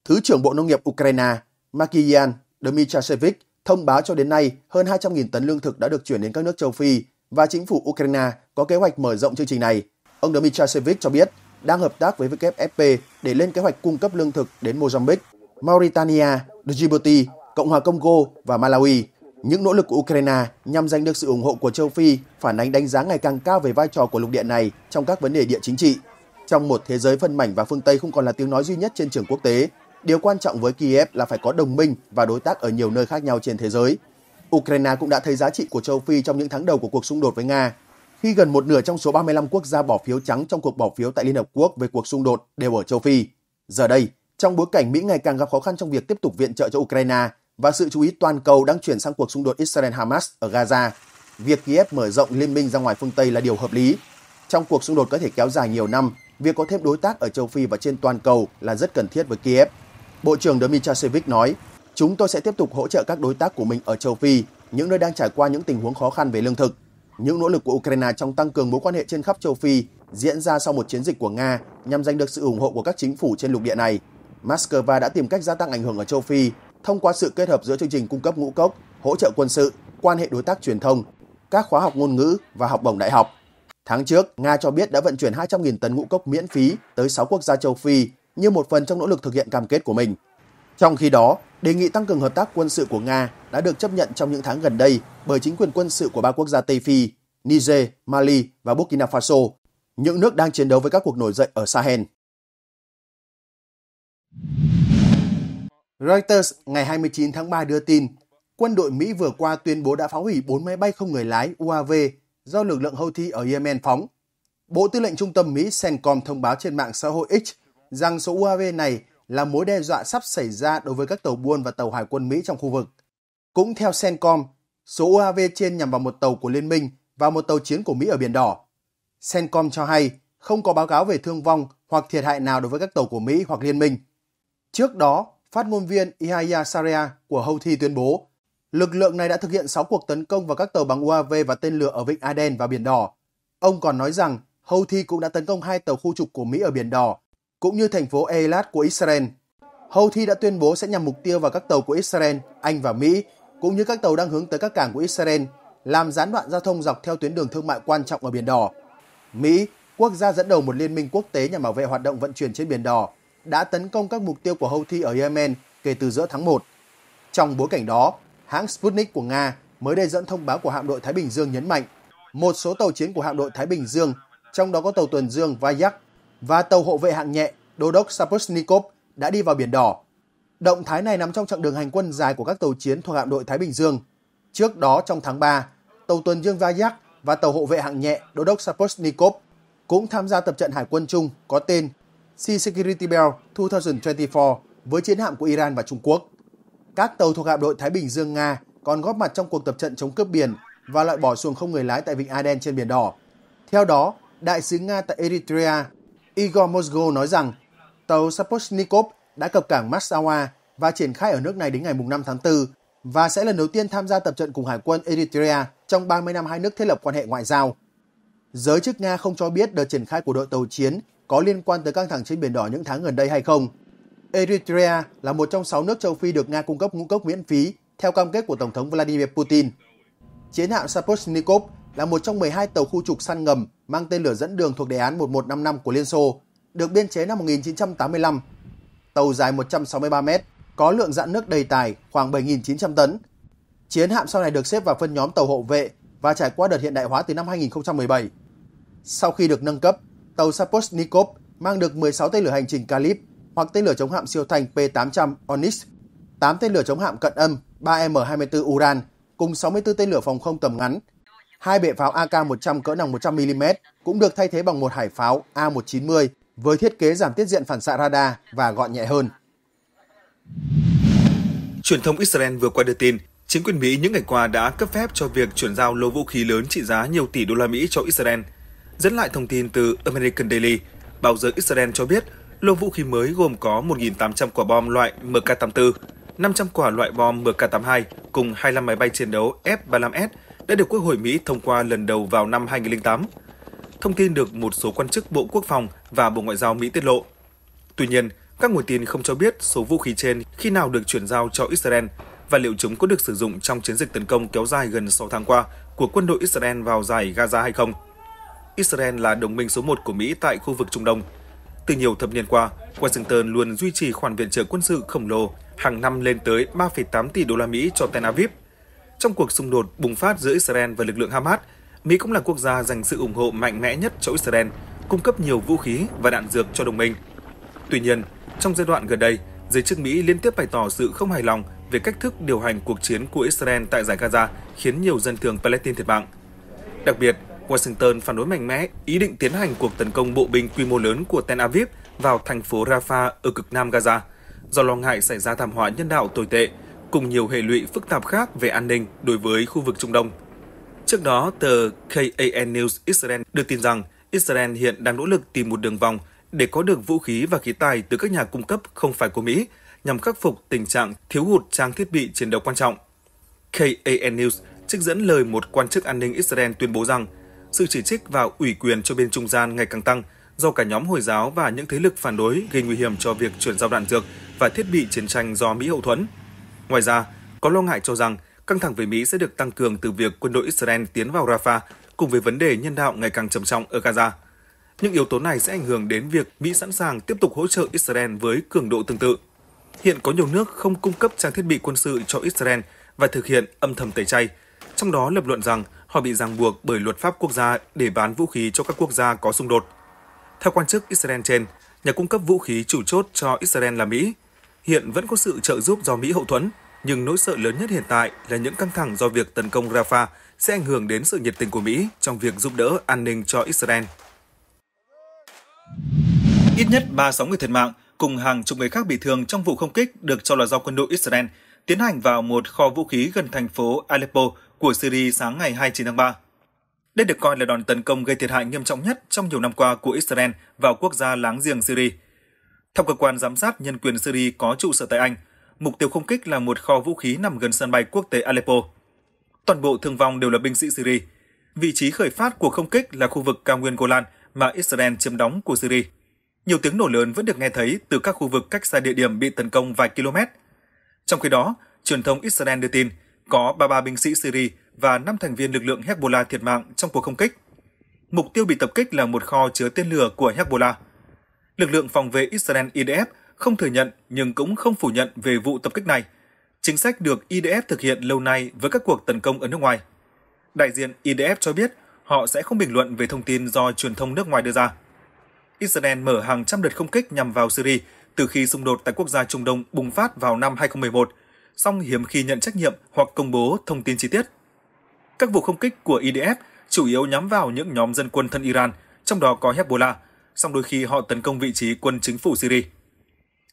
Thứ trưởng Bộ Nông nghiệp Ukraine Makiyan Dmitrashevich thông báo cho đến nay hơn 200.000 tấn lương thực đã được chuyển đến các nước châu Phi và chính phủ Ukraine có kế hoạch mở rộng chương trình này. Ông Dmitrashevich cho biết đang hợp tác với WFP để lên kế hoạch cung cấp lương thực đến Mozambique, Mauritania, Djibouti, Cộng hòa Congo và Malawi. Những nỗ lực của Ukraine nhằm giành được sự ủng hộ của châu Phi phản ánh đánh giá ngày càng cao về vai trò của lục địa này trong các vấn đề địa chính trị. Trong một thế giới phân mảnh và phương Tây không còn là tiếng nói duy nhất trên trường quốc tế, điều quan trọng với Kiev là phải có đồng minh và đối tác ở nhiều nơi khác nhau trên thế giới. Ukraine cũng đã thấy giá trị của châu Phi trong những tháng đầu của cuộc xung đột với Nga, khi gần một nửa trong số 35 quốc gia bỏ phiếu trắng trong cuộc bỏ phiếu tại Liên Hợp Quốc về cuộc xung đột đều ở châu Phi. Giờ đây, trong bối cảnh Mỹ ngày càng gặp khó khăn trong việc tiếp tục viện trợ cho Ukraine, và sự chú ý toàn cầu đang chuyển sang cuộc xung đột Israel-Hamas ở Gaza, việc Kiev mở rộng liên minh ra ngoài phương Tây là điều hợp lý. Trong cuộc xung đột có thể kéo dài nhiều năm, việc có thêm đối tác ở châu Phi và trên toàn cầu là rất cần thiết với Kiev. Bộ trưởng Dmitrashevich nói, chúng tôi sẽ tiếp tục hỗ trợ các đối tác của mình ở châu Phi, những nơi đang trải qua những tình huống khó khăn về lương thực. Những nỗ lực của Ukraine trong tăng cường mối quan hệ trên khắp châu Phi diễn ra sau một chiến dịch của Nga nhằm giành được sự ủng hộ của các chính phủ trên lục địa này. Moscow đã tìm cách gia tăng ảnh hưởng ở châu Phi thông qua sự kết hợp giữa chương trình cung cấp ngũ cốc, hỗ trợ quân sự, quan hệ đối tác truyền thông, các khóa học ngôn ngữ và học bổng đại học. Tháng trước, Nga cho biết đã vận chuyển 200.000 tấn ngũ cốc miễn phí tới 6 quốc gia châu Phi như một phần trong nỗ lực thực hiện cam kết của mình. Trong khi đó, đề nghị tăng cường hợp tác quân sự của Nga đã được chấp nhận trong những tháng gần đây bởi chính quyền quân sự của ba quốc gia Tây Phi, Niger, Mali và Burkina Faso, những nước đang chiến đấu với các cuộc nổi dậy ở Sahel. Reuters ngày 29 tháng 3 đưa tin, quân đội Mỹ vừa qua tuyên bố đã phá hủy 4 máy bay không người lái UAV do lực lượng Houthi ở Yemen phóng. Bộ Tư lệnh Trung tâm Mỹ CENTCOM thông báo trên mạng xã hội X rằng số UAV này là mối đe dọa sắp xảy ra đối với các tàu buôn và tàu hải quân Mỹ trong khu vực. Cũng theo CENTCOM, số UAV trên nhằm vào một tàu của Liên minh và một tàu chiến của Mỹ ở Biển Đỏ. CENTCOM cho hay không có báo cáo về thương vong hoặc thiệt hại nào đối với các tàu của Mỹ hoặc Liên minh. Trước đó, Phát ngôn viên Ihaya Sarea của Houthi tuyên bố, lực lượng này đã thực hiện 6 cuộc tấn công vào các tàu bằng UAV và tên lửa ở Vịnh Aden và Biển Đỏ. Ông còn nói rằng Houthi cũng đã tấn công hai tàu khu trục của Mỹ ở Biển Đỏ, cũng như thành phố Eilat của Israel. Houthi đã tuyên bố sẽ nhằm mục tiêu vào các tàu của Israel, Anh và Mỹ, cũng như các tàu đang hướng tới các cảng của Israel, làm gián đoạn giao thông dọc theo tuyến đường thương mại quan trọng ở Biển Đỏ. Mỹ, quốc gia dẫn đầu một liên minh quốc tế nhằm bảo vệ hoạt động vận chuyển trên Biển Đỏ, đã tấn công các mục tiêu của Houthi ở Yemen kể từ giữa tháng 1. Trong bối cảnh đó, hãng Sputnik của Nga mới đây dẫn thông báo của hạm đội Thái Bình Dương nhấn mạnh một số tàu chiến của hạm đội Thái Bình Dương, trong đó có tàu tuần dương Vayak và tàu hộ vệ hạng nhẹ Đô đốc Sapusnikov đã đi vào Biển Đỏ. Động thái này nằm trong chặng đường hành quân dài của các tàu chiến thuộc hạm đội Thái Bình Dương. Trước đó trong tháng 3, tàu tuần dương Vayak và tàu hộ vệ hạng nhẹ Đô đốc Sapusnikov cũng tham gia tập trận hải quân chung có tên Sea Security Belt 2024 với chiến hạm của Iran và Trung Quốc. Các tàu thuộc hạm đội Thái Bình Dương-Nga còn góp mặt trong cuộc tập trận chống cướp biển và loại bỏ xuồng không người lái tại Vịnh Aden trên Biển Đỏ. Theo đó, Đại sứ Nga tại Eritrea Igor Mosgo nói rằng tàu Sapochnikov đã cập cảng Massawa và triển khai ở nước này đến ngày 5 tháng 4 và sẽ lần đầu tiên tham gia tập trận cùng Hải quân Eritrea trong 30 năm hai nước thiết lập quan hệ ngoại giao. Giới chức Nga không cho biết đợt triển khai của đội tàu chiến có liên quan tới căng thẳng trên Biển Đỏ những tháng gần đây hay không. Eritrea là một trong 6 nước châu Phi được Nga cung cấp ngũ cốc miễn phí theo cam kết của Tổng thống Vladimir Putin. Chiến hạm Sapochnikov là một trong 12 tàu khu trục săn ngầm mang tên lửa dẫn đường thuộc đề án 1155 của Liên Xô, được biên chế năm 1985. Tàu dài 163 mét, có lượng dạn nước đầy tải khoảng 7.900 tấn. Chiến hạm sau này được xếp vào phân nhóm tàu hộ vệ và trải qua đợt hiện đại hóa từ năm 2017. Sau khi được nâng cấp, tàu Saposnikov mang được 16 tên lửa hành trình Kalib hoặc tên lửa chống hạm siêu thanh P-800 Onyx, 8 tên lửa chống hạm cận âm 3M24 Uran cùng 64 tên lửa phòng không tầm ngắn. Hai bệ pháo AK-100 cỡ nòng 100mm cũng được thay thế bằng một hải pháo A-190 với thiết kế giảm tiết diện phản xạ radar và gọn nhẹ hơn. Truyền thông Israel vừa qua đưa tin, chính quyền Mỹ những ngày qua đã cấp phép cho việc chuyển giao lô vũ khí lớn trị giá nhiều tỷ đô la Mỹ cho Israel – Dẫn lại thông tin từ American Daily, báo giới Israel cho biết lô vũ khí mới gồm có 1.800 quả bom loại MK-84, 500 quả loại bom MK-82 cùng 25 máy bay chiến đấu F-35S đã được Quốc hội Mỹ thông qua lần đầu vào năm 2008. Thông tin được một số quan chức Bộ Quốc phòng và Bộ Ngoại giao Mỹ tiết lộ. Tuy nhiên, các nguồn tin không cho biết số vũ khí trên khi nào được chuyển giao cho Israel và liệu chúng có được sử dụng trong chiến dịch tấn công kéo dài gần 6 tháng qua của quân đội Israel vào giải Gaza hay không. Israel là đồng minh số một của Mỹ tại khu vực Trung Đông. Từ nhiều thập niên qua, Washington luôn duy trì khoản viện trợ quân sự khổng lồ, hàng năm lên tới 3,8 tỷ đô la Mỹ cho Tel Aviv. Trong cuộc xung đột bùng phát giữa Israel và lực lượng Hamas, Mỹ cũng là quốc gia dành sự ủng hộ mạnh mẽ nhất cho Israel, cung cấp nhiều vũ khí và đạn dược cho đồng minh. Tuy nhiên, trong giai đoạn gần đây, giới chức Mỹ liên tiếp bày tỏ sự không hài lòng về cách thức điều hành cuộc chiến của Israel tại giải Gaza khiến nhiều dân thường Palestine thiệt mạng. Đặc biệt, Washington phản đối mạnh mẽ ý định tiến hành cuộc tấn công bộ binh quy mô lớn của Tel Aviv vào thành phố Rafah ở cực nam Gaza, do lo ngại xảy ra thảm họa nhân đạo tồi tệ, cùng nhiều hệ lụy phức tạp khác về an ninh đối với khu vực Trung Đông. Trước đó, tờ KAN News Israel được tin rằng Israel hiện đang nỗ lực tìm một đường vòng để có được vũ khí và khí tài từ các nhà cung cấp không phải của Mỹ nhằm khắc phục tình trạng thiếu hụt trang thiết bị chiến đấu quan trọng. KAN News trích dẫn lời một quan chức an ninh Israel tuyên bố rằng sự chỉ trích và ủy quyền cho bên trung gian ngày càng tăng do cả nhóm Hồi giáo và những thế lực phản đối gây nguy hiểm cho việc chuyển giao đạn dược và thiết bị chiến tranh do Mỹ hậu thuẫn. Ngoài ra, có lo ngại cho rằng căng thẳng với Mỹ sẽ được tăng cường từ việc quân đội Israel tiến vào Rafah cùng với vấn đề nhân đạo ngày càng trầm trọng ở Gaza. Những yếu tố này sẽ ảnh hưởng đến việc Mỹ sẵn sàng tiếp tục hỗ trợ Israel với cường độ tương tự. Hiện có nhiều nước không cung cấp trang thiết bị quân sự cho Israel và thực hiện âm thầm tẩy chay, trong đó lập luận rằng họ bị ràng buộc bởi luật pháp quốc gia để bán vũ khí cho các quốc gia có xung đột. Theo quan chức Israel trên, nhà cung cấp vũ khí chủ chốt cho Israel là Mỹ. Hiện vẫn có sự trợ giúp do Mỹ hậu thuẫn, nhưng nỗi sợ lớn nhất hiện tại là những căng thẳng do việc tấn công Rafah sẽ ảnh hưởng đến sự nhiệt tình của Mỹ trong việc giúp đỡ an ninh cho Israel. Ít nhất 36 người thiệt mạng cùng hàng chục người khác bị thương trong vụ không kích được cho là do quân đội Israel tiến hành vào một kho vũ khí gần thành phố Aleppo của Syria sáng ngày 29 tháng 3. Đây được coi là đòn tấn công gây thiệt hại nghiêm trọng nhất trong nhiều năm qua của Israel vào quốc gia láng giềng Syria. Theo cơ quan giám sát nhân quyền Syria có trụ sở tại Anh, mục tiêu không kích là một kho vũ khí nằm gần sân bay quốc tế Aleppo. Toàn bộ thương vong đều là binh sĩ Syria. Vị trí khởi phát của không kích là khu vực cao nguyên Golan mà Israel chiếm đóng của Syria. Nhiều tiếng nổ lớn vẫn được nghe thấy từ các khu vực cách xa địa điểm bị tấn công vài km. Trong khi đó, truyền thông Israel đưa tin có 33 binh sĩ Syria và 5 thành viên lực lượng Hezbollah thiệt mạng trong cuộc không kích. Mục tiêu bị tập kích là một kho chứa tên lửa của Hezbollah. Lực lượng phòng vệ Israel IDF không thừa nhận nhưng cũng không phủ nhận về vụ tập kích này. Chính sách được IDF thực hiện lâu nay với các cuộc tấn công ở nước ngoài. Đại diện IDF cho biết họ sẽ không bình luận về thông tin do truyền thông nước ngoài đưa ra. Israel mở hàng trăm đợt không kích nhằm vào Syria từ khi xung đột tại quốc gia Trung Đông bùng phát vào năm 2011 song hiếm khi nhận trách nhiệm hoặc công bố thông tin chi tiết. Các vụ không kích của IDF chủ yếu nhắm vào những nhóm dân quân thân Iran, trong đó có Hezbollah, song đôi khi họ tấn công vị trí quân chính phủ Syria.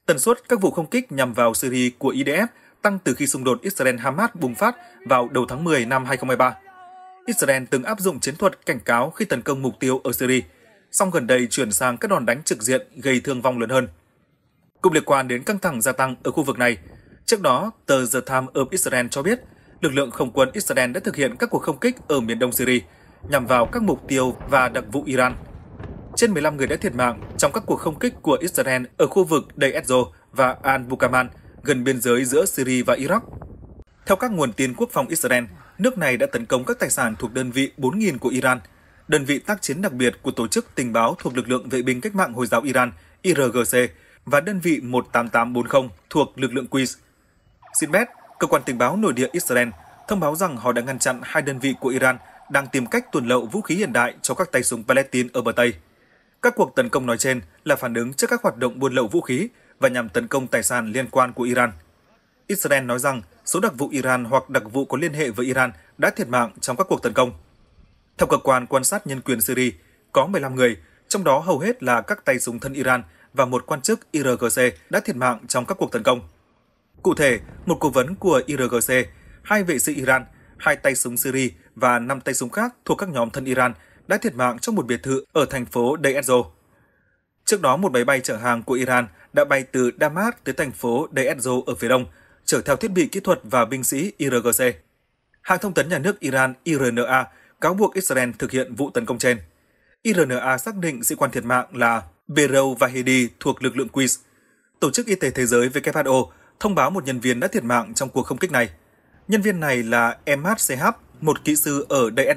Tần suất các vụ không kích nhằm vào Syria của IDF tăng từ khi xung đột Israel-Hamas bùng phát vào đầu tháng 10 năm 2023. Israel từng áp dụng chiến thuật cảnh cáo khi tấn công mục tiêu ở Syria, song gần đây chuyển sang các đòn đánh trực diện gây thương vong lớn hơn. Cũng liên quan đến căng thẳng gia tăng ở khu vực này, Trước đó, tờ The Times of Israel cho biết, lực lượng không quân Israel đã thực hiện các cuộc không kích ở miền đông Syria nhằm vào các mục tiêu và đặc vụ Iran. Trên 15 người đã thiệt mạng trong các cuộc không kích của Israel ở khu vực Day Ezo và Al Bukaman gần biên giới giữa Syria và Iraq. Theo các nguồn tin quốc phòng Israel, nước này đã tấn công các tài sản thuộc đơn vị 4.000 của Iran, đơn vị tác chiến đặc biệt của tổ chức tình báo thuộc lực lượng vệ binh cách mạng Hồi giáo Iran IRGC và đơn vị 18840 thuộc lực lượng Quds Sinbet, cơ quan tình báo nội địa Israel, thông báo rằng họ đã ngăn chặn hai đơn vị của Iran đang tìm cách tuần lậu vũ khí hiện đại cho các tay súng Palestine ở bờ Tây. Các cuộc tấn công nói trên là phản ứng trước các hoạt động buôn lậu vũ khí và nhằm tấn công tài sản liên quan của Iran. Israel nói rằng số đặc vụ Iran hoặc đặc vụ có liên hệ với Iran đã thiệt mạng trong các cuộc tấn công. Theo cơ quan quan sát nhân quyền Syria, có 15 người, trong đó hầu hết là các tay súng thân Iran và một quan chức IRGC đã thiệt mạng trong các cuộc tấn công. Cụ thể, một cố vấn của IRGC, hai vệ sĩ Iran, hai tay súng Syria và năm tay súng khác thuộc các nhóm thân Iran đã thiệt mạng trong một biệt thự ở thành phố Deir ez Trước đó, một máy bay chở hàng của Iran đã bay từ Damas tới thành phố Deir ez ở phía đông, chở theo thiết bị kỹ thuật và binh sĩ IRGC. Hãng thông tấn nhà nước Iran IRNA cáo buộc Israel thực hiện vụ tấn công trên. IRNA xác định sĩ quan thiệt mạng là Berou Vahedi thuộc lực lượng Quds. Tổ chức Y tế Thế giới WHO thông báo một nhân viên đã thiệt mạng trong cuộc không kích này. Nhân viên này là Emad Sehab, một kỹ sư ở Day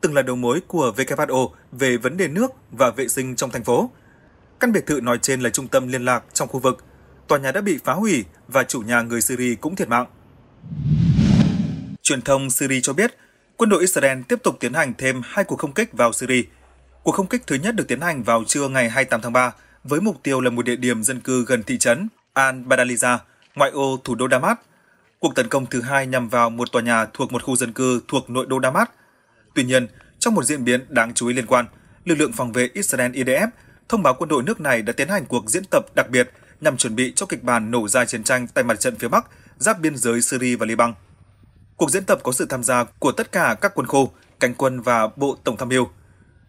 từng là đầu mối của WHO về vấn đề nước và vệ sinh trong thành phố. Căn biệt thự nói trên là trung tâm liên lạc trong khu vực. Tòa nhà đã bị phá hủy và chủ nhà người Syria cũng thiệt mạng. Truyền thông Syria cho biết, quân đội Israel tiếp tục tiến hành thêm hai cuộc không kích vào Syria. Cuộc không kích thứ nhất được tiến hành vào trưa ngày 28 tháng 3 với mục tiêu là một địa điểm dân cư gần thị trấn Al-Badaliza, ngoại ô thủ đô Damas. Cuộc tấn công thứ hai nhằm vào một tòa nhà thuộc một khu dân cư thuộc nội đô Damas. Tuy nhiên, trong một diễn biến đáng chú ý liên quan, lực lượng phòng vệ Israel IDF thông báo quân đội nước này đã tiến hành cuộc diễn tập đặc biệt nhằm chuẩn bị cho kịch bản nổ ra chiến tranh tại mặt trận phía Bắc, giáp biên giới Syria và Liban. Cuộc diễn tập có sự tham gia của tất cả các quân khu, cánh quân và bộ tổng tham mưu.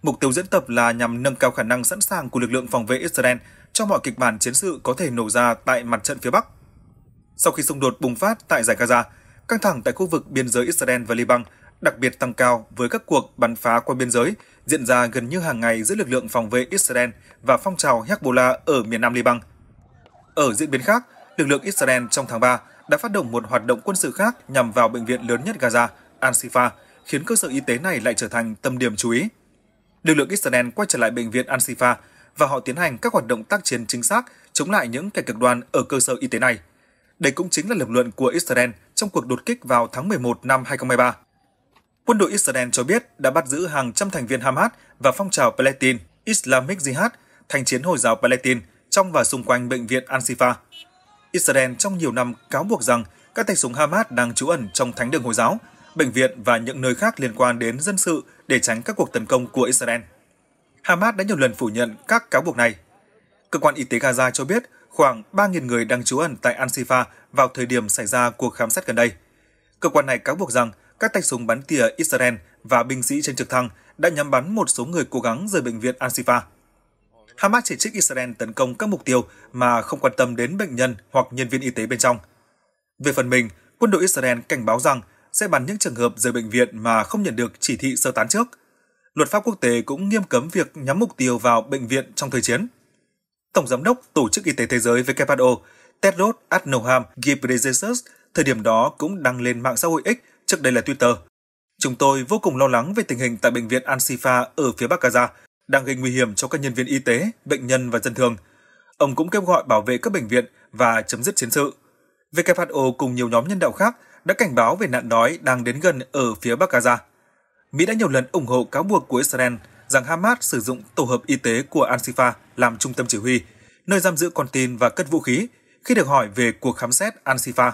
Mục tiêu diễn tập là nhằm nâng cao khả năng sẵn sàng của lực lượng phòng vệ Israel cho mọi kịch bản chiến sự có thể nổ ra tại mặt trận phía Bắc. Sau khi xung đột bùng phát tại giải Gaza, căng thẳng tại khu vực biên giới Israel và Liban đặc biệt tăng cao với các cuộc bắn phá qua biên giới diễn ra gần như hàng ngày giữa lực lượng phòng vệ Israel và phong trào Hezbollah ở miền Nam Liban. Ở diễn biến khác, lực lượng Israel trong tháng 3 đã phát động một hoạt động quân sự khác nhằm vào bệnh viện lớn nhất Gaza, Al-Shifa, khiến cơ sở y tế này lại trở thành tâm điểm chú ý. Lực lượng Israel quay trở lại bệnh viện Al-Shifa và họ tiến hành các hoạt động tác chiến chính xác chống lại những kẻ cực đoan ở cơ sở y tế này – đây cũng chính là lập luận của Israel trong cuộc đột kích vào tháng 11 năm 2023. Quân đội Israel cho biết đã bắt giữ hàng trăm thành viên Hamas và phong trào Palestine Islamic Jihad, thành chiến Hồi giáo Palestine trong và xung quanh bệnh viện Al-Shifa. Israel trong nhiều năm cáo buộc rằng các tay súng Hamas đang trú ẩn trong thánh đường Hồi giáo, bệnh viện và những nơi khác liên quan đến dân sự để tránh các cuộc tấn công của Israel. Hamas đã nhiều lần phủ nhận các cáo buộc này. Cơ quan y tế Gaza cho biết khoảng 3.000 người đang trú ẩn tại Ansifa vào thời điểm xảy ra cuộc khám xét gần đây. Cơ quan này cáo buộc rằng các tay súng bắn tỉa Israel và binh sĩ trên trực thăng đã nhắm bắn một số người cố gắng rời bệnh viện Ansifa. Hamas chỉ trích Israel tấn công các mục tiêu mà không quan tâm đến bệnh nhân hoặc nhân viên y tế bên trong. Về phần mình, quân đội Israel cảnh báo rằng sẽ bắn những trường hợp rời bệnh viện mà không nhận được chỉ thị sơ tán trước. Luật pháp quốc tế cũng nghiêm cấm việc nhắm mục tiêu vào bệnh viện trong thời chiến. Tổng Giám đốc Tổ chức Y tế Thế giới WHO Tedros Adhanom Ghebreyesus thời điểm đó cũng đăng lên mạng xã hội X, trước đây là Twitter. Chúng tôi vô cùng lo lắng về tình hình tại bệnh viện Al-Shifa ở phía Bắc Gaza, đang gây nguy hiểm cho các nhân viên y tế, bệnh nhân và dân thường. Ông cũng kêu gọi bảo vệ các bệnh viện và chấm dứt chiến sự. WHO cùng nhiều nhóm nhân đạo khác đã cảnh báo về nạn đói đang đến gần ở phía Bắc Gaza. Mỹ đã nhiều lần ủng hộ cáo buộc của Israel rằng Hamas sử dụng tổ hợp y tế của Al-Shifa làm trung tâm chỉ huy, nơi giam giữ con tin và cất vũ khí khi được hỏi về cuộc khám xét Al-Shifa.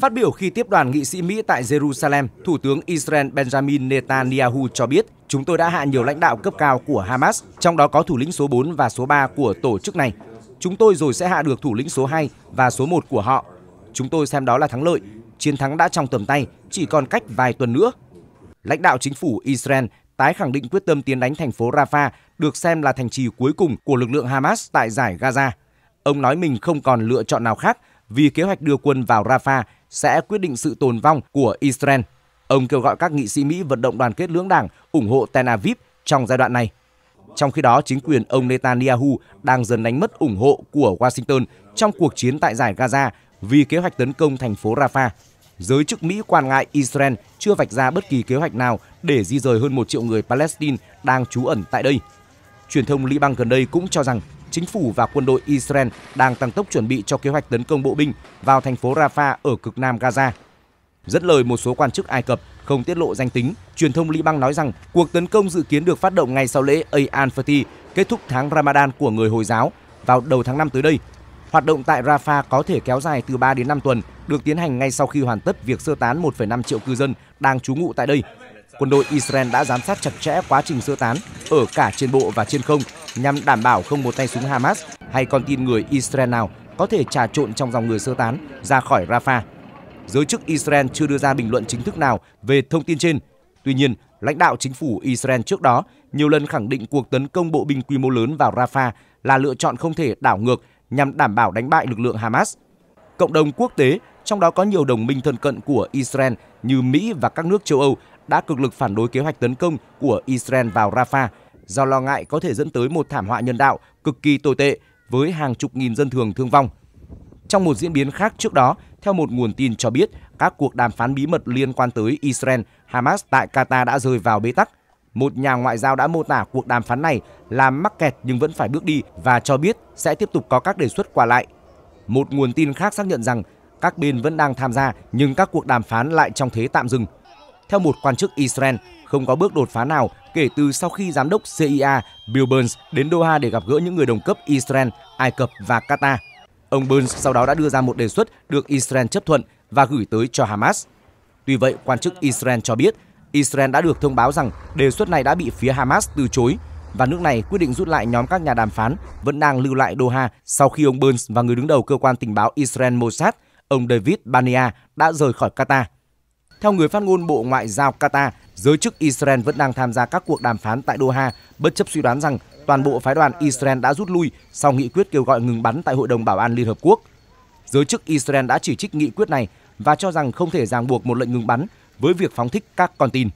Phát biểu khi tiếp đoàn nghị sĩ Mỹ tại Jerusalem, Thủ tướng Israel Benjamin Netanyahu cho biết chúng tôi đã hạ nhiều lãnh đạo cấp cao của Hamas, trong đó có thủ lĩnh số 4 và số 3 của tổ chức này. Chúng tôi rồi sẽ hạ được thủ lĩnh số 2 và số 1 của họ. Chúng tôi xem đó là thắng lợi. Chiến thắng đã trong tầm tay, chỉ còn cách vài tuần nữa lãnh đạo chính phủ Israel tái khẳng định quyết tâm tiến đánh thành phố Rafah, được xem là thành trì cuối cùng của lực lượng Hamas tại giải Gaza. Ông nói mình không còn lựa chọn nào khác vì kế hoạch đưa quân vào Rafah sẽ quyết định sự tồn vong của Israel. Ông kêu gọi các nghị sĩ Mỹ vận động đoàn kết lưỡng đảng ủng hộ Tel Aviv trong giai đoạn này. Trong khi đó, chính quyền ông Netanyahu đang dần đánh mất ủng hộ của Washington trong cuộc chiến tại giải Gaza vì kế hoạch tấn công thành phố Rafah. Giới chức Mỹ quan ngại Israel chưa vạch ra bất kỳ kế hoạch nào để di rời hơn 1 triệu người Palestine đang trú ẩn tại đây. Truyền thông Liban gần đây cũng cho rằng chính phủ và quân đội Israel đang tăng tốc chuẩn bị cho kế hoạch tấn công bộ binh vào thành phố Rafah ở cực nam Gaza. Dẫn lời một số quan chức Ai Cập không tiết lộ danh tính, truyền thông Liban nói rằng cuộc tấn công dự kiến được phát động ngay sau lễ Eid al-Fitr, kết thúc tháng Ramadan của người Hồi giáo vào đầu tháng 5 tới đây Hoạt động tại Rafah có thể kéo dài từ 3 đến 5 tuần, được tiến hành ngay sau khi hoàn tất việc sơ tán 1,5 triệu cư dân đang trú ngụ tại đây. Quân đội Israel đã giám sát chặt chẽ quá trình sơ tán ở cả trên bộ và trên không nhằm đảm bảo không một tay súng Hamas hay con tin người Israel nào có thể trà trộn trong dòng người sơ tán ra khỏi Rafah. Giới chức Israel chưa đưa ra bình luận chính thức nào về thông tin trên. Tuy nhiên, lãnh đạo chính phủ Israel trước đó nhiều lần khẳng định cuộc tấn công bộ binh quy mô lớn vào Rafah là lựa chọn không thể đảo ngược nhằm đảm bảo đánh bại lực lượng Hamas. Cộng đồng quốc tế, trong đó có nhiều đồng minh thân cận của Israel như Mỹ và các nước châu Âu, đã cực lực phản đối kế hoạch tấn công của Israel vào Rafah do lo ngại có thể dẫn tới một thảm họa nhân đạo cực kỳ tồi tệ với hàng chục nghìn dân thường thương vong. Trong một diễn biến khác trước đó, theo một nguồn tin cho biết, các cuộc đàm phán bí mật liên quan tới Israel, Hamas tại Qatar đã rơi vào bế tắc một nhà ngoại giao đã mô tả cuộc đàm phán này là mắc kẹt nhưng vẫn phải bước đi và cho biết sẽ tiếp tục có các đề xuất qua lại. Một nguồn tin khác xác nhận rằng các bên vẫn đang tham gia nhưng các cuộc đàm phán lại trong thế tạm dừng. Theo một quan chức Israel, không có bước đột phá nào kể từ sau khi giám đốc CIA Bill Burns đến Doha để gặp gỡ những người đồng cấp Israel, Ai Cập và Qatar. Ông Burns sau đó đã đưa ra một đề xuất được Israel chấp thuận và gửi tới cho Hamas. Tuy vậy, quan chức Israel cho biết Israel đã được thông báo rằng đề xuất này đã bị phía Hamas từ chối và nước này quyết định rút lại nhóm các nhà đàm phán vẫn đang lưu lại Doha sau khi ông Burns và người đứng đầu cơ quan tình báo Israel Mossad, ông David Bania đã rời khỏi Qatar. Theo người phát ngôn Bộ Ngoại giao Qatar, giới chức Israel vẫn đang tham gia các cuộc đàm phán tại Doha, bất chấp suy đoán rằng toàn bộ phái đoàn Israel đã rút lui sau nghị quyết kêu gọi ngừng bắn tại Hội đồng Bảo an Liên Hợp Quốc. Giới chức Israel đã chỉ trích nghị quyết này và cho rằng không thể ràng buộc một lệnh ngừng bắn với việc phóng thích các con tin.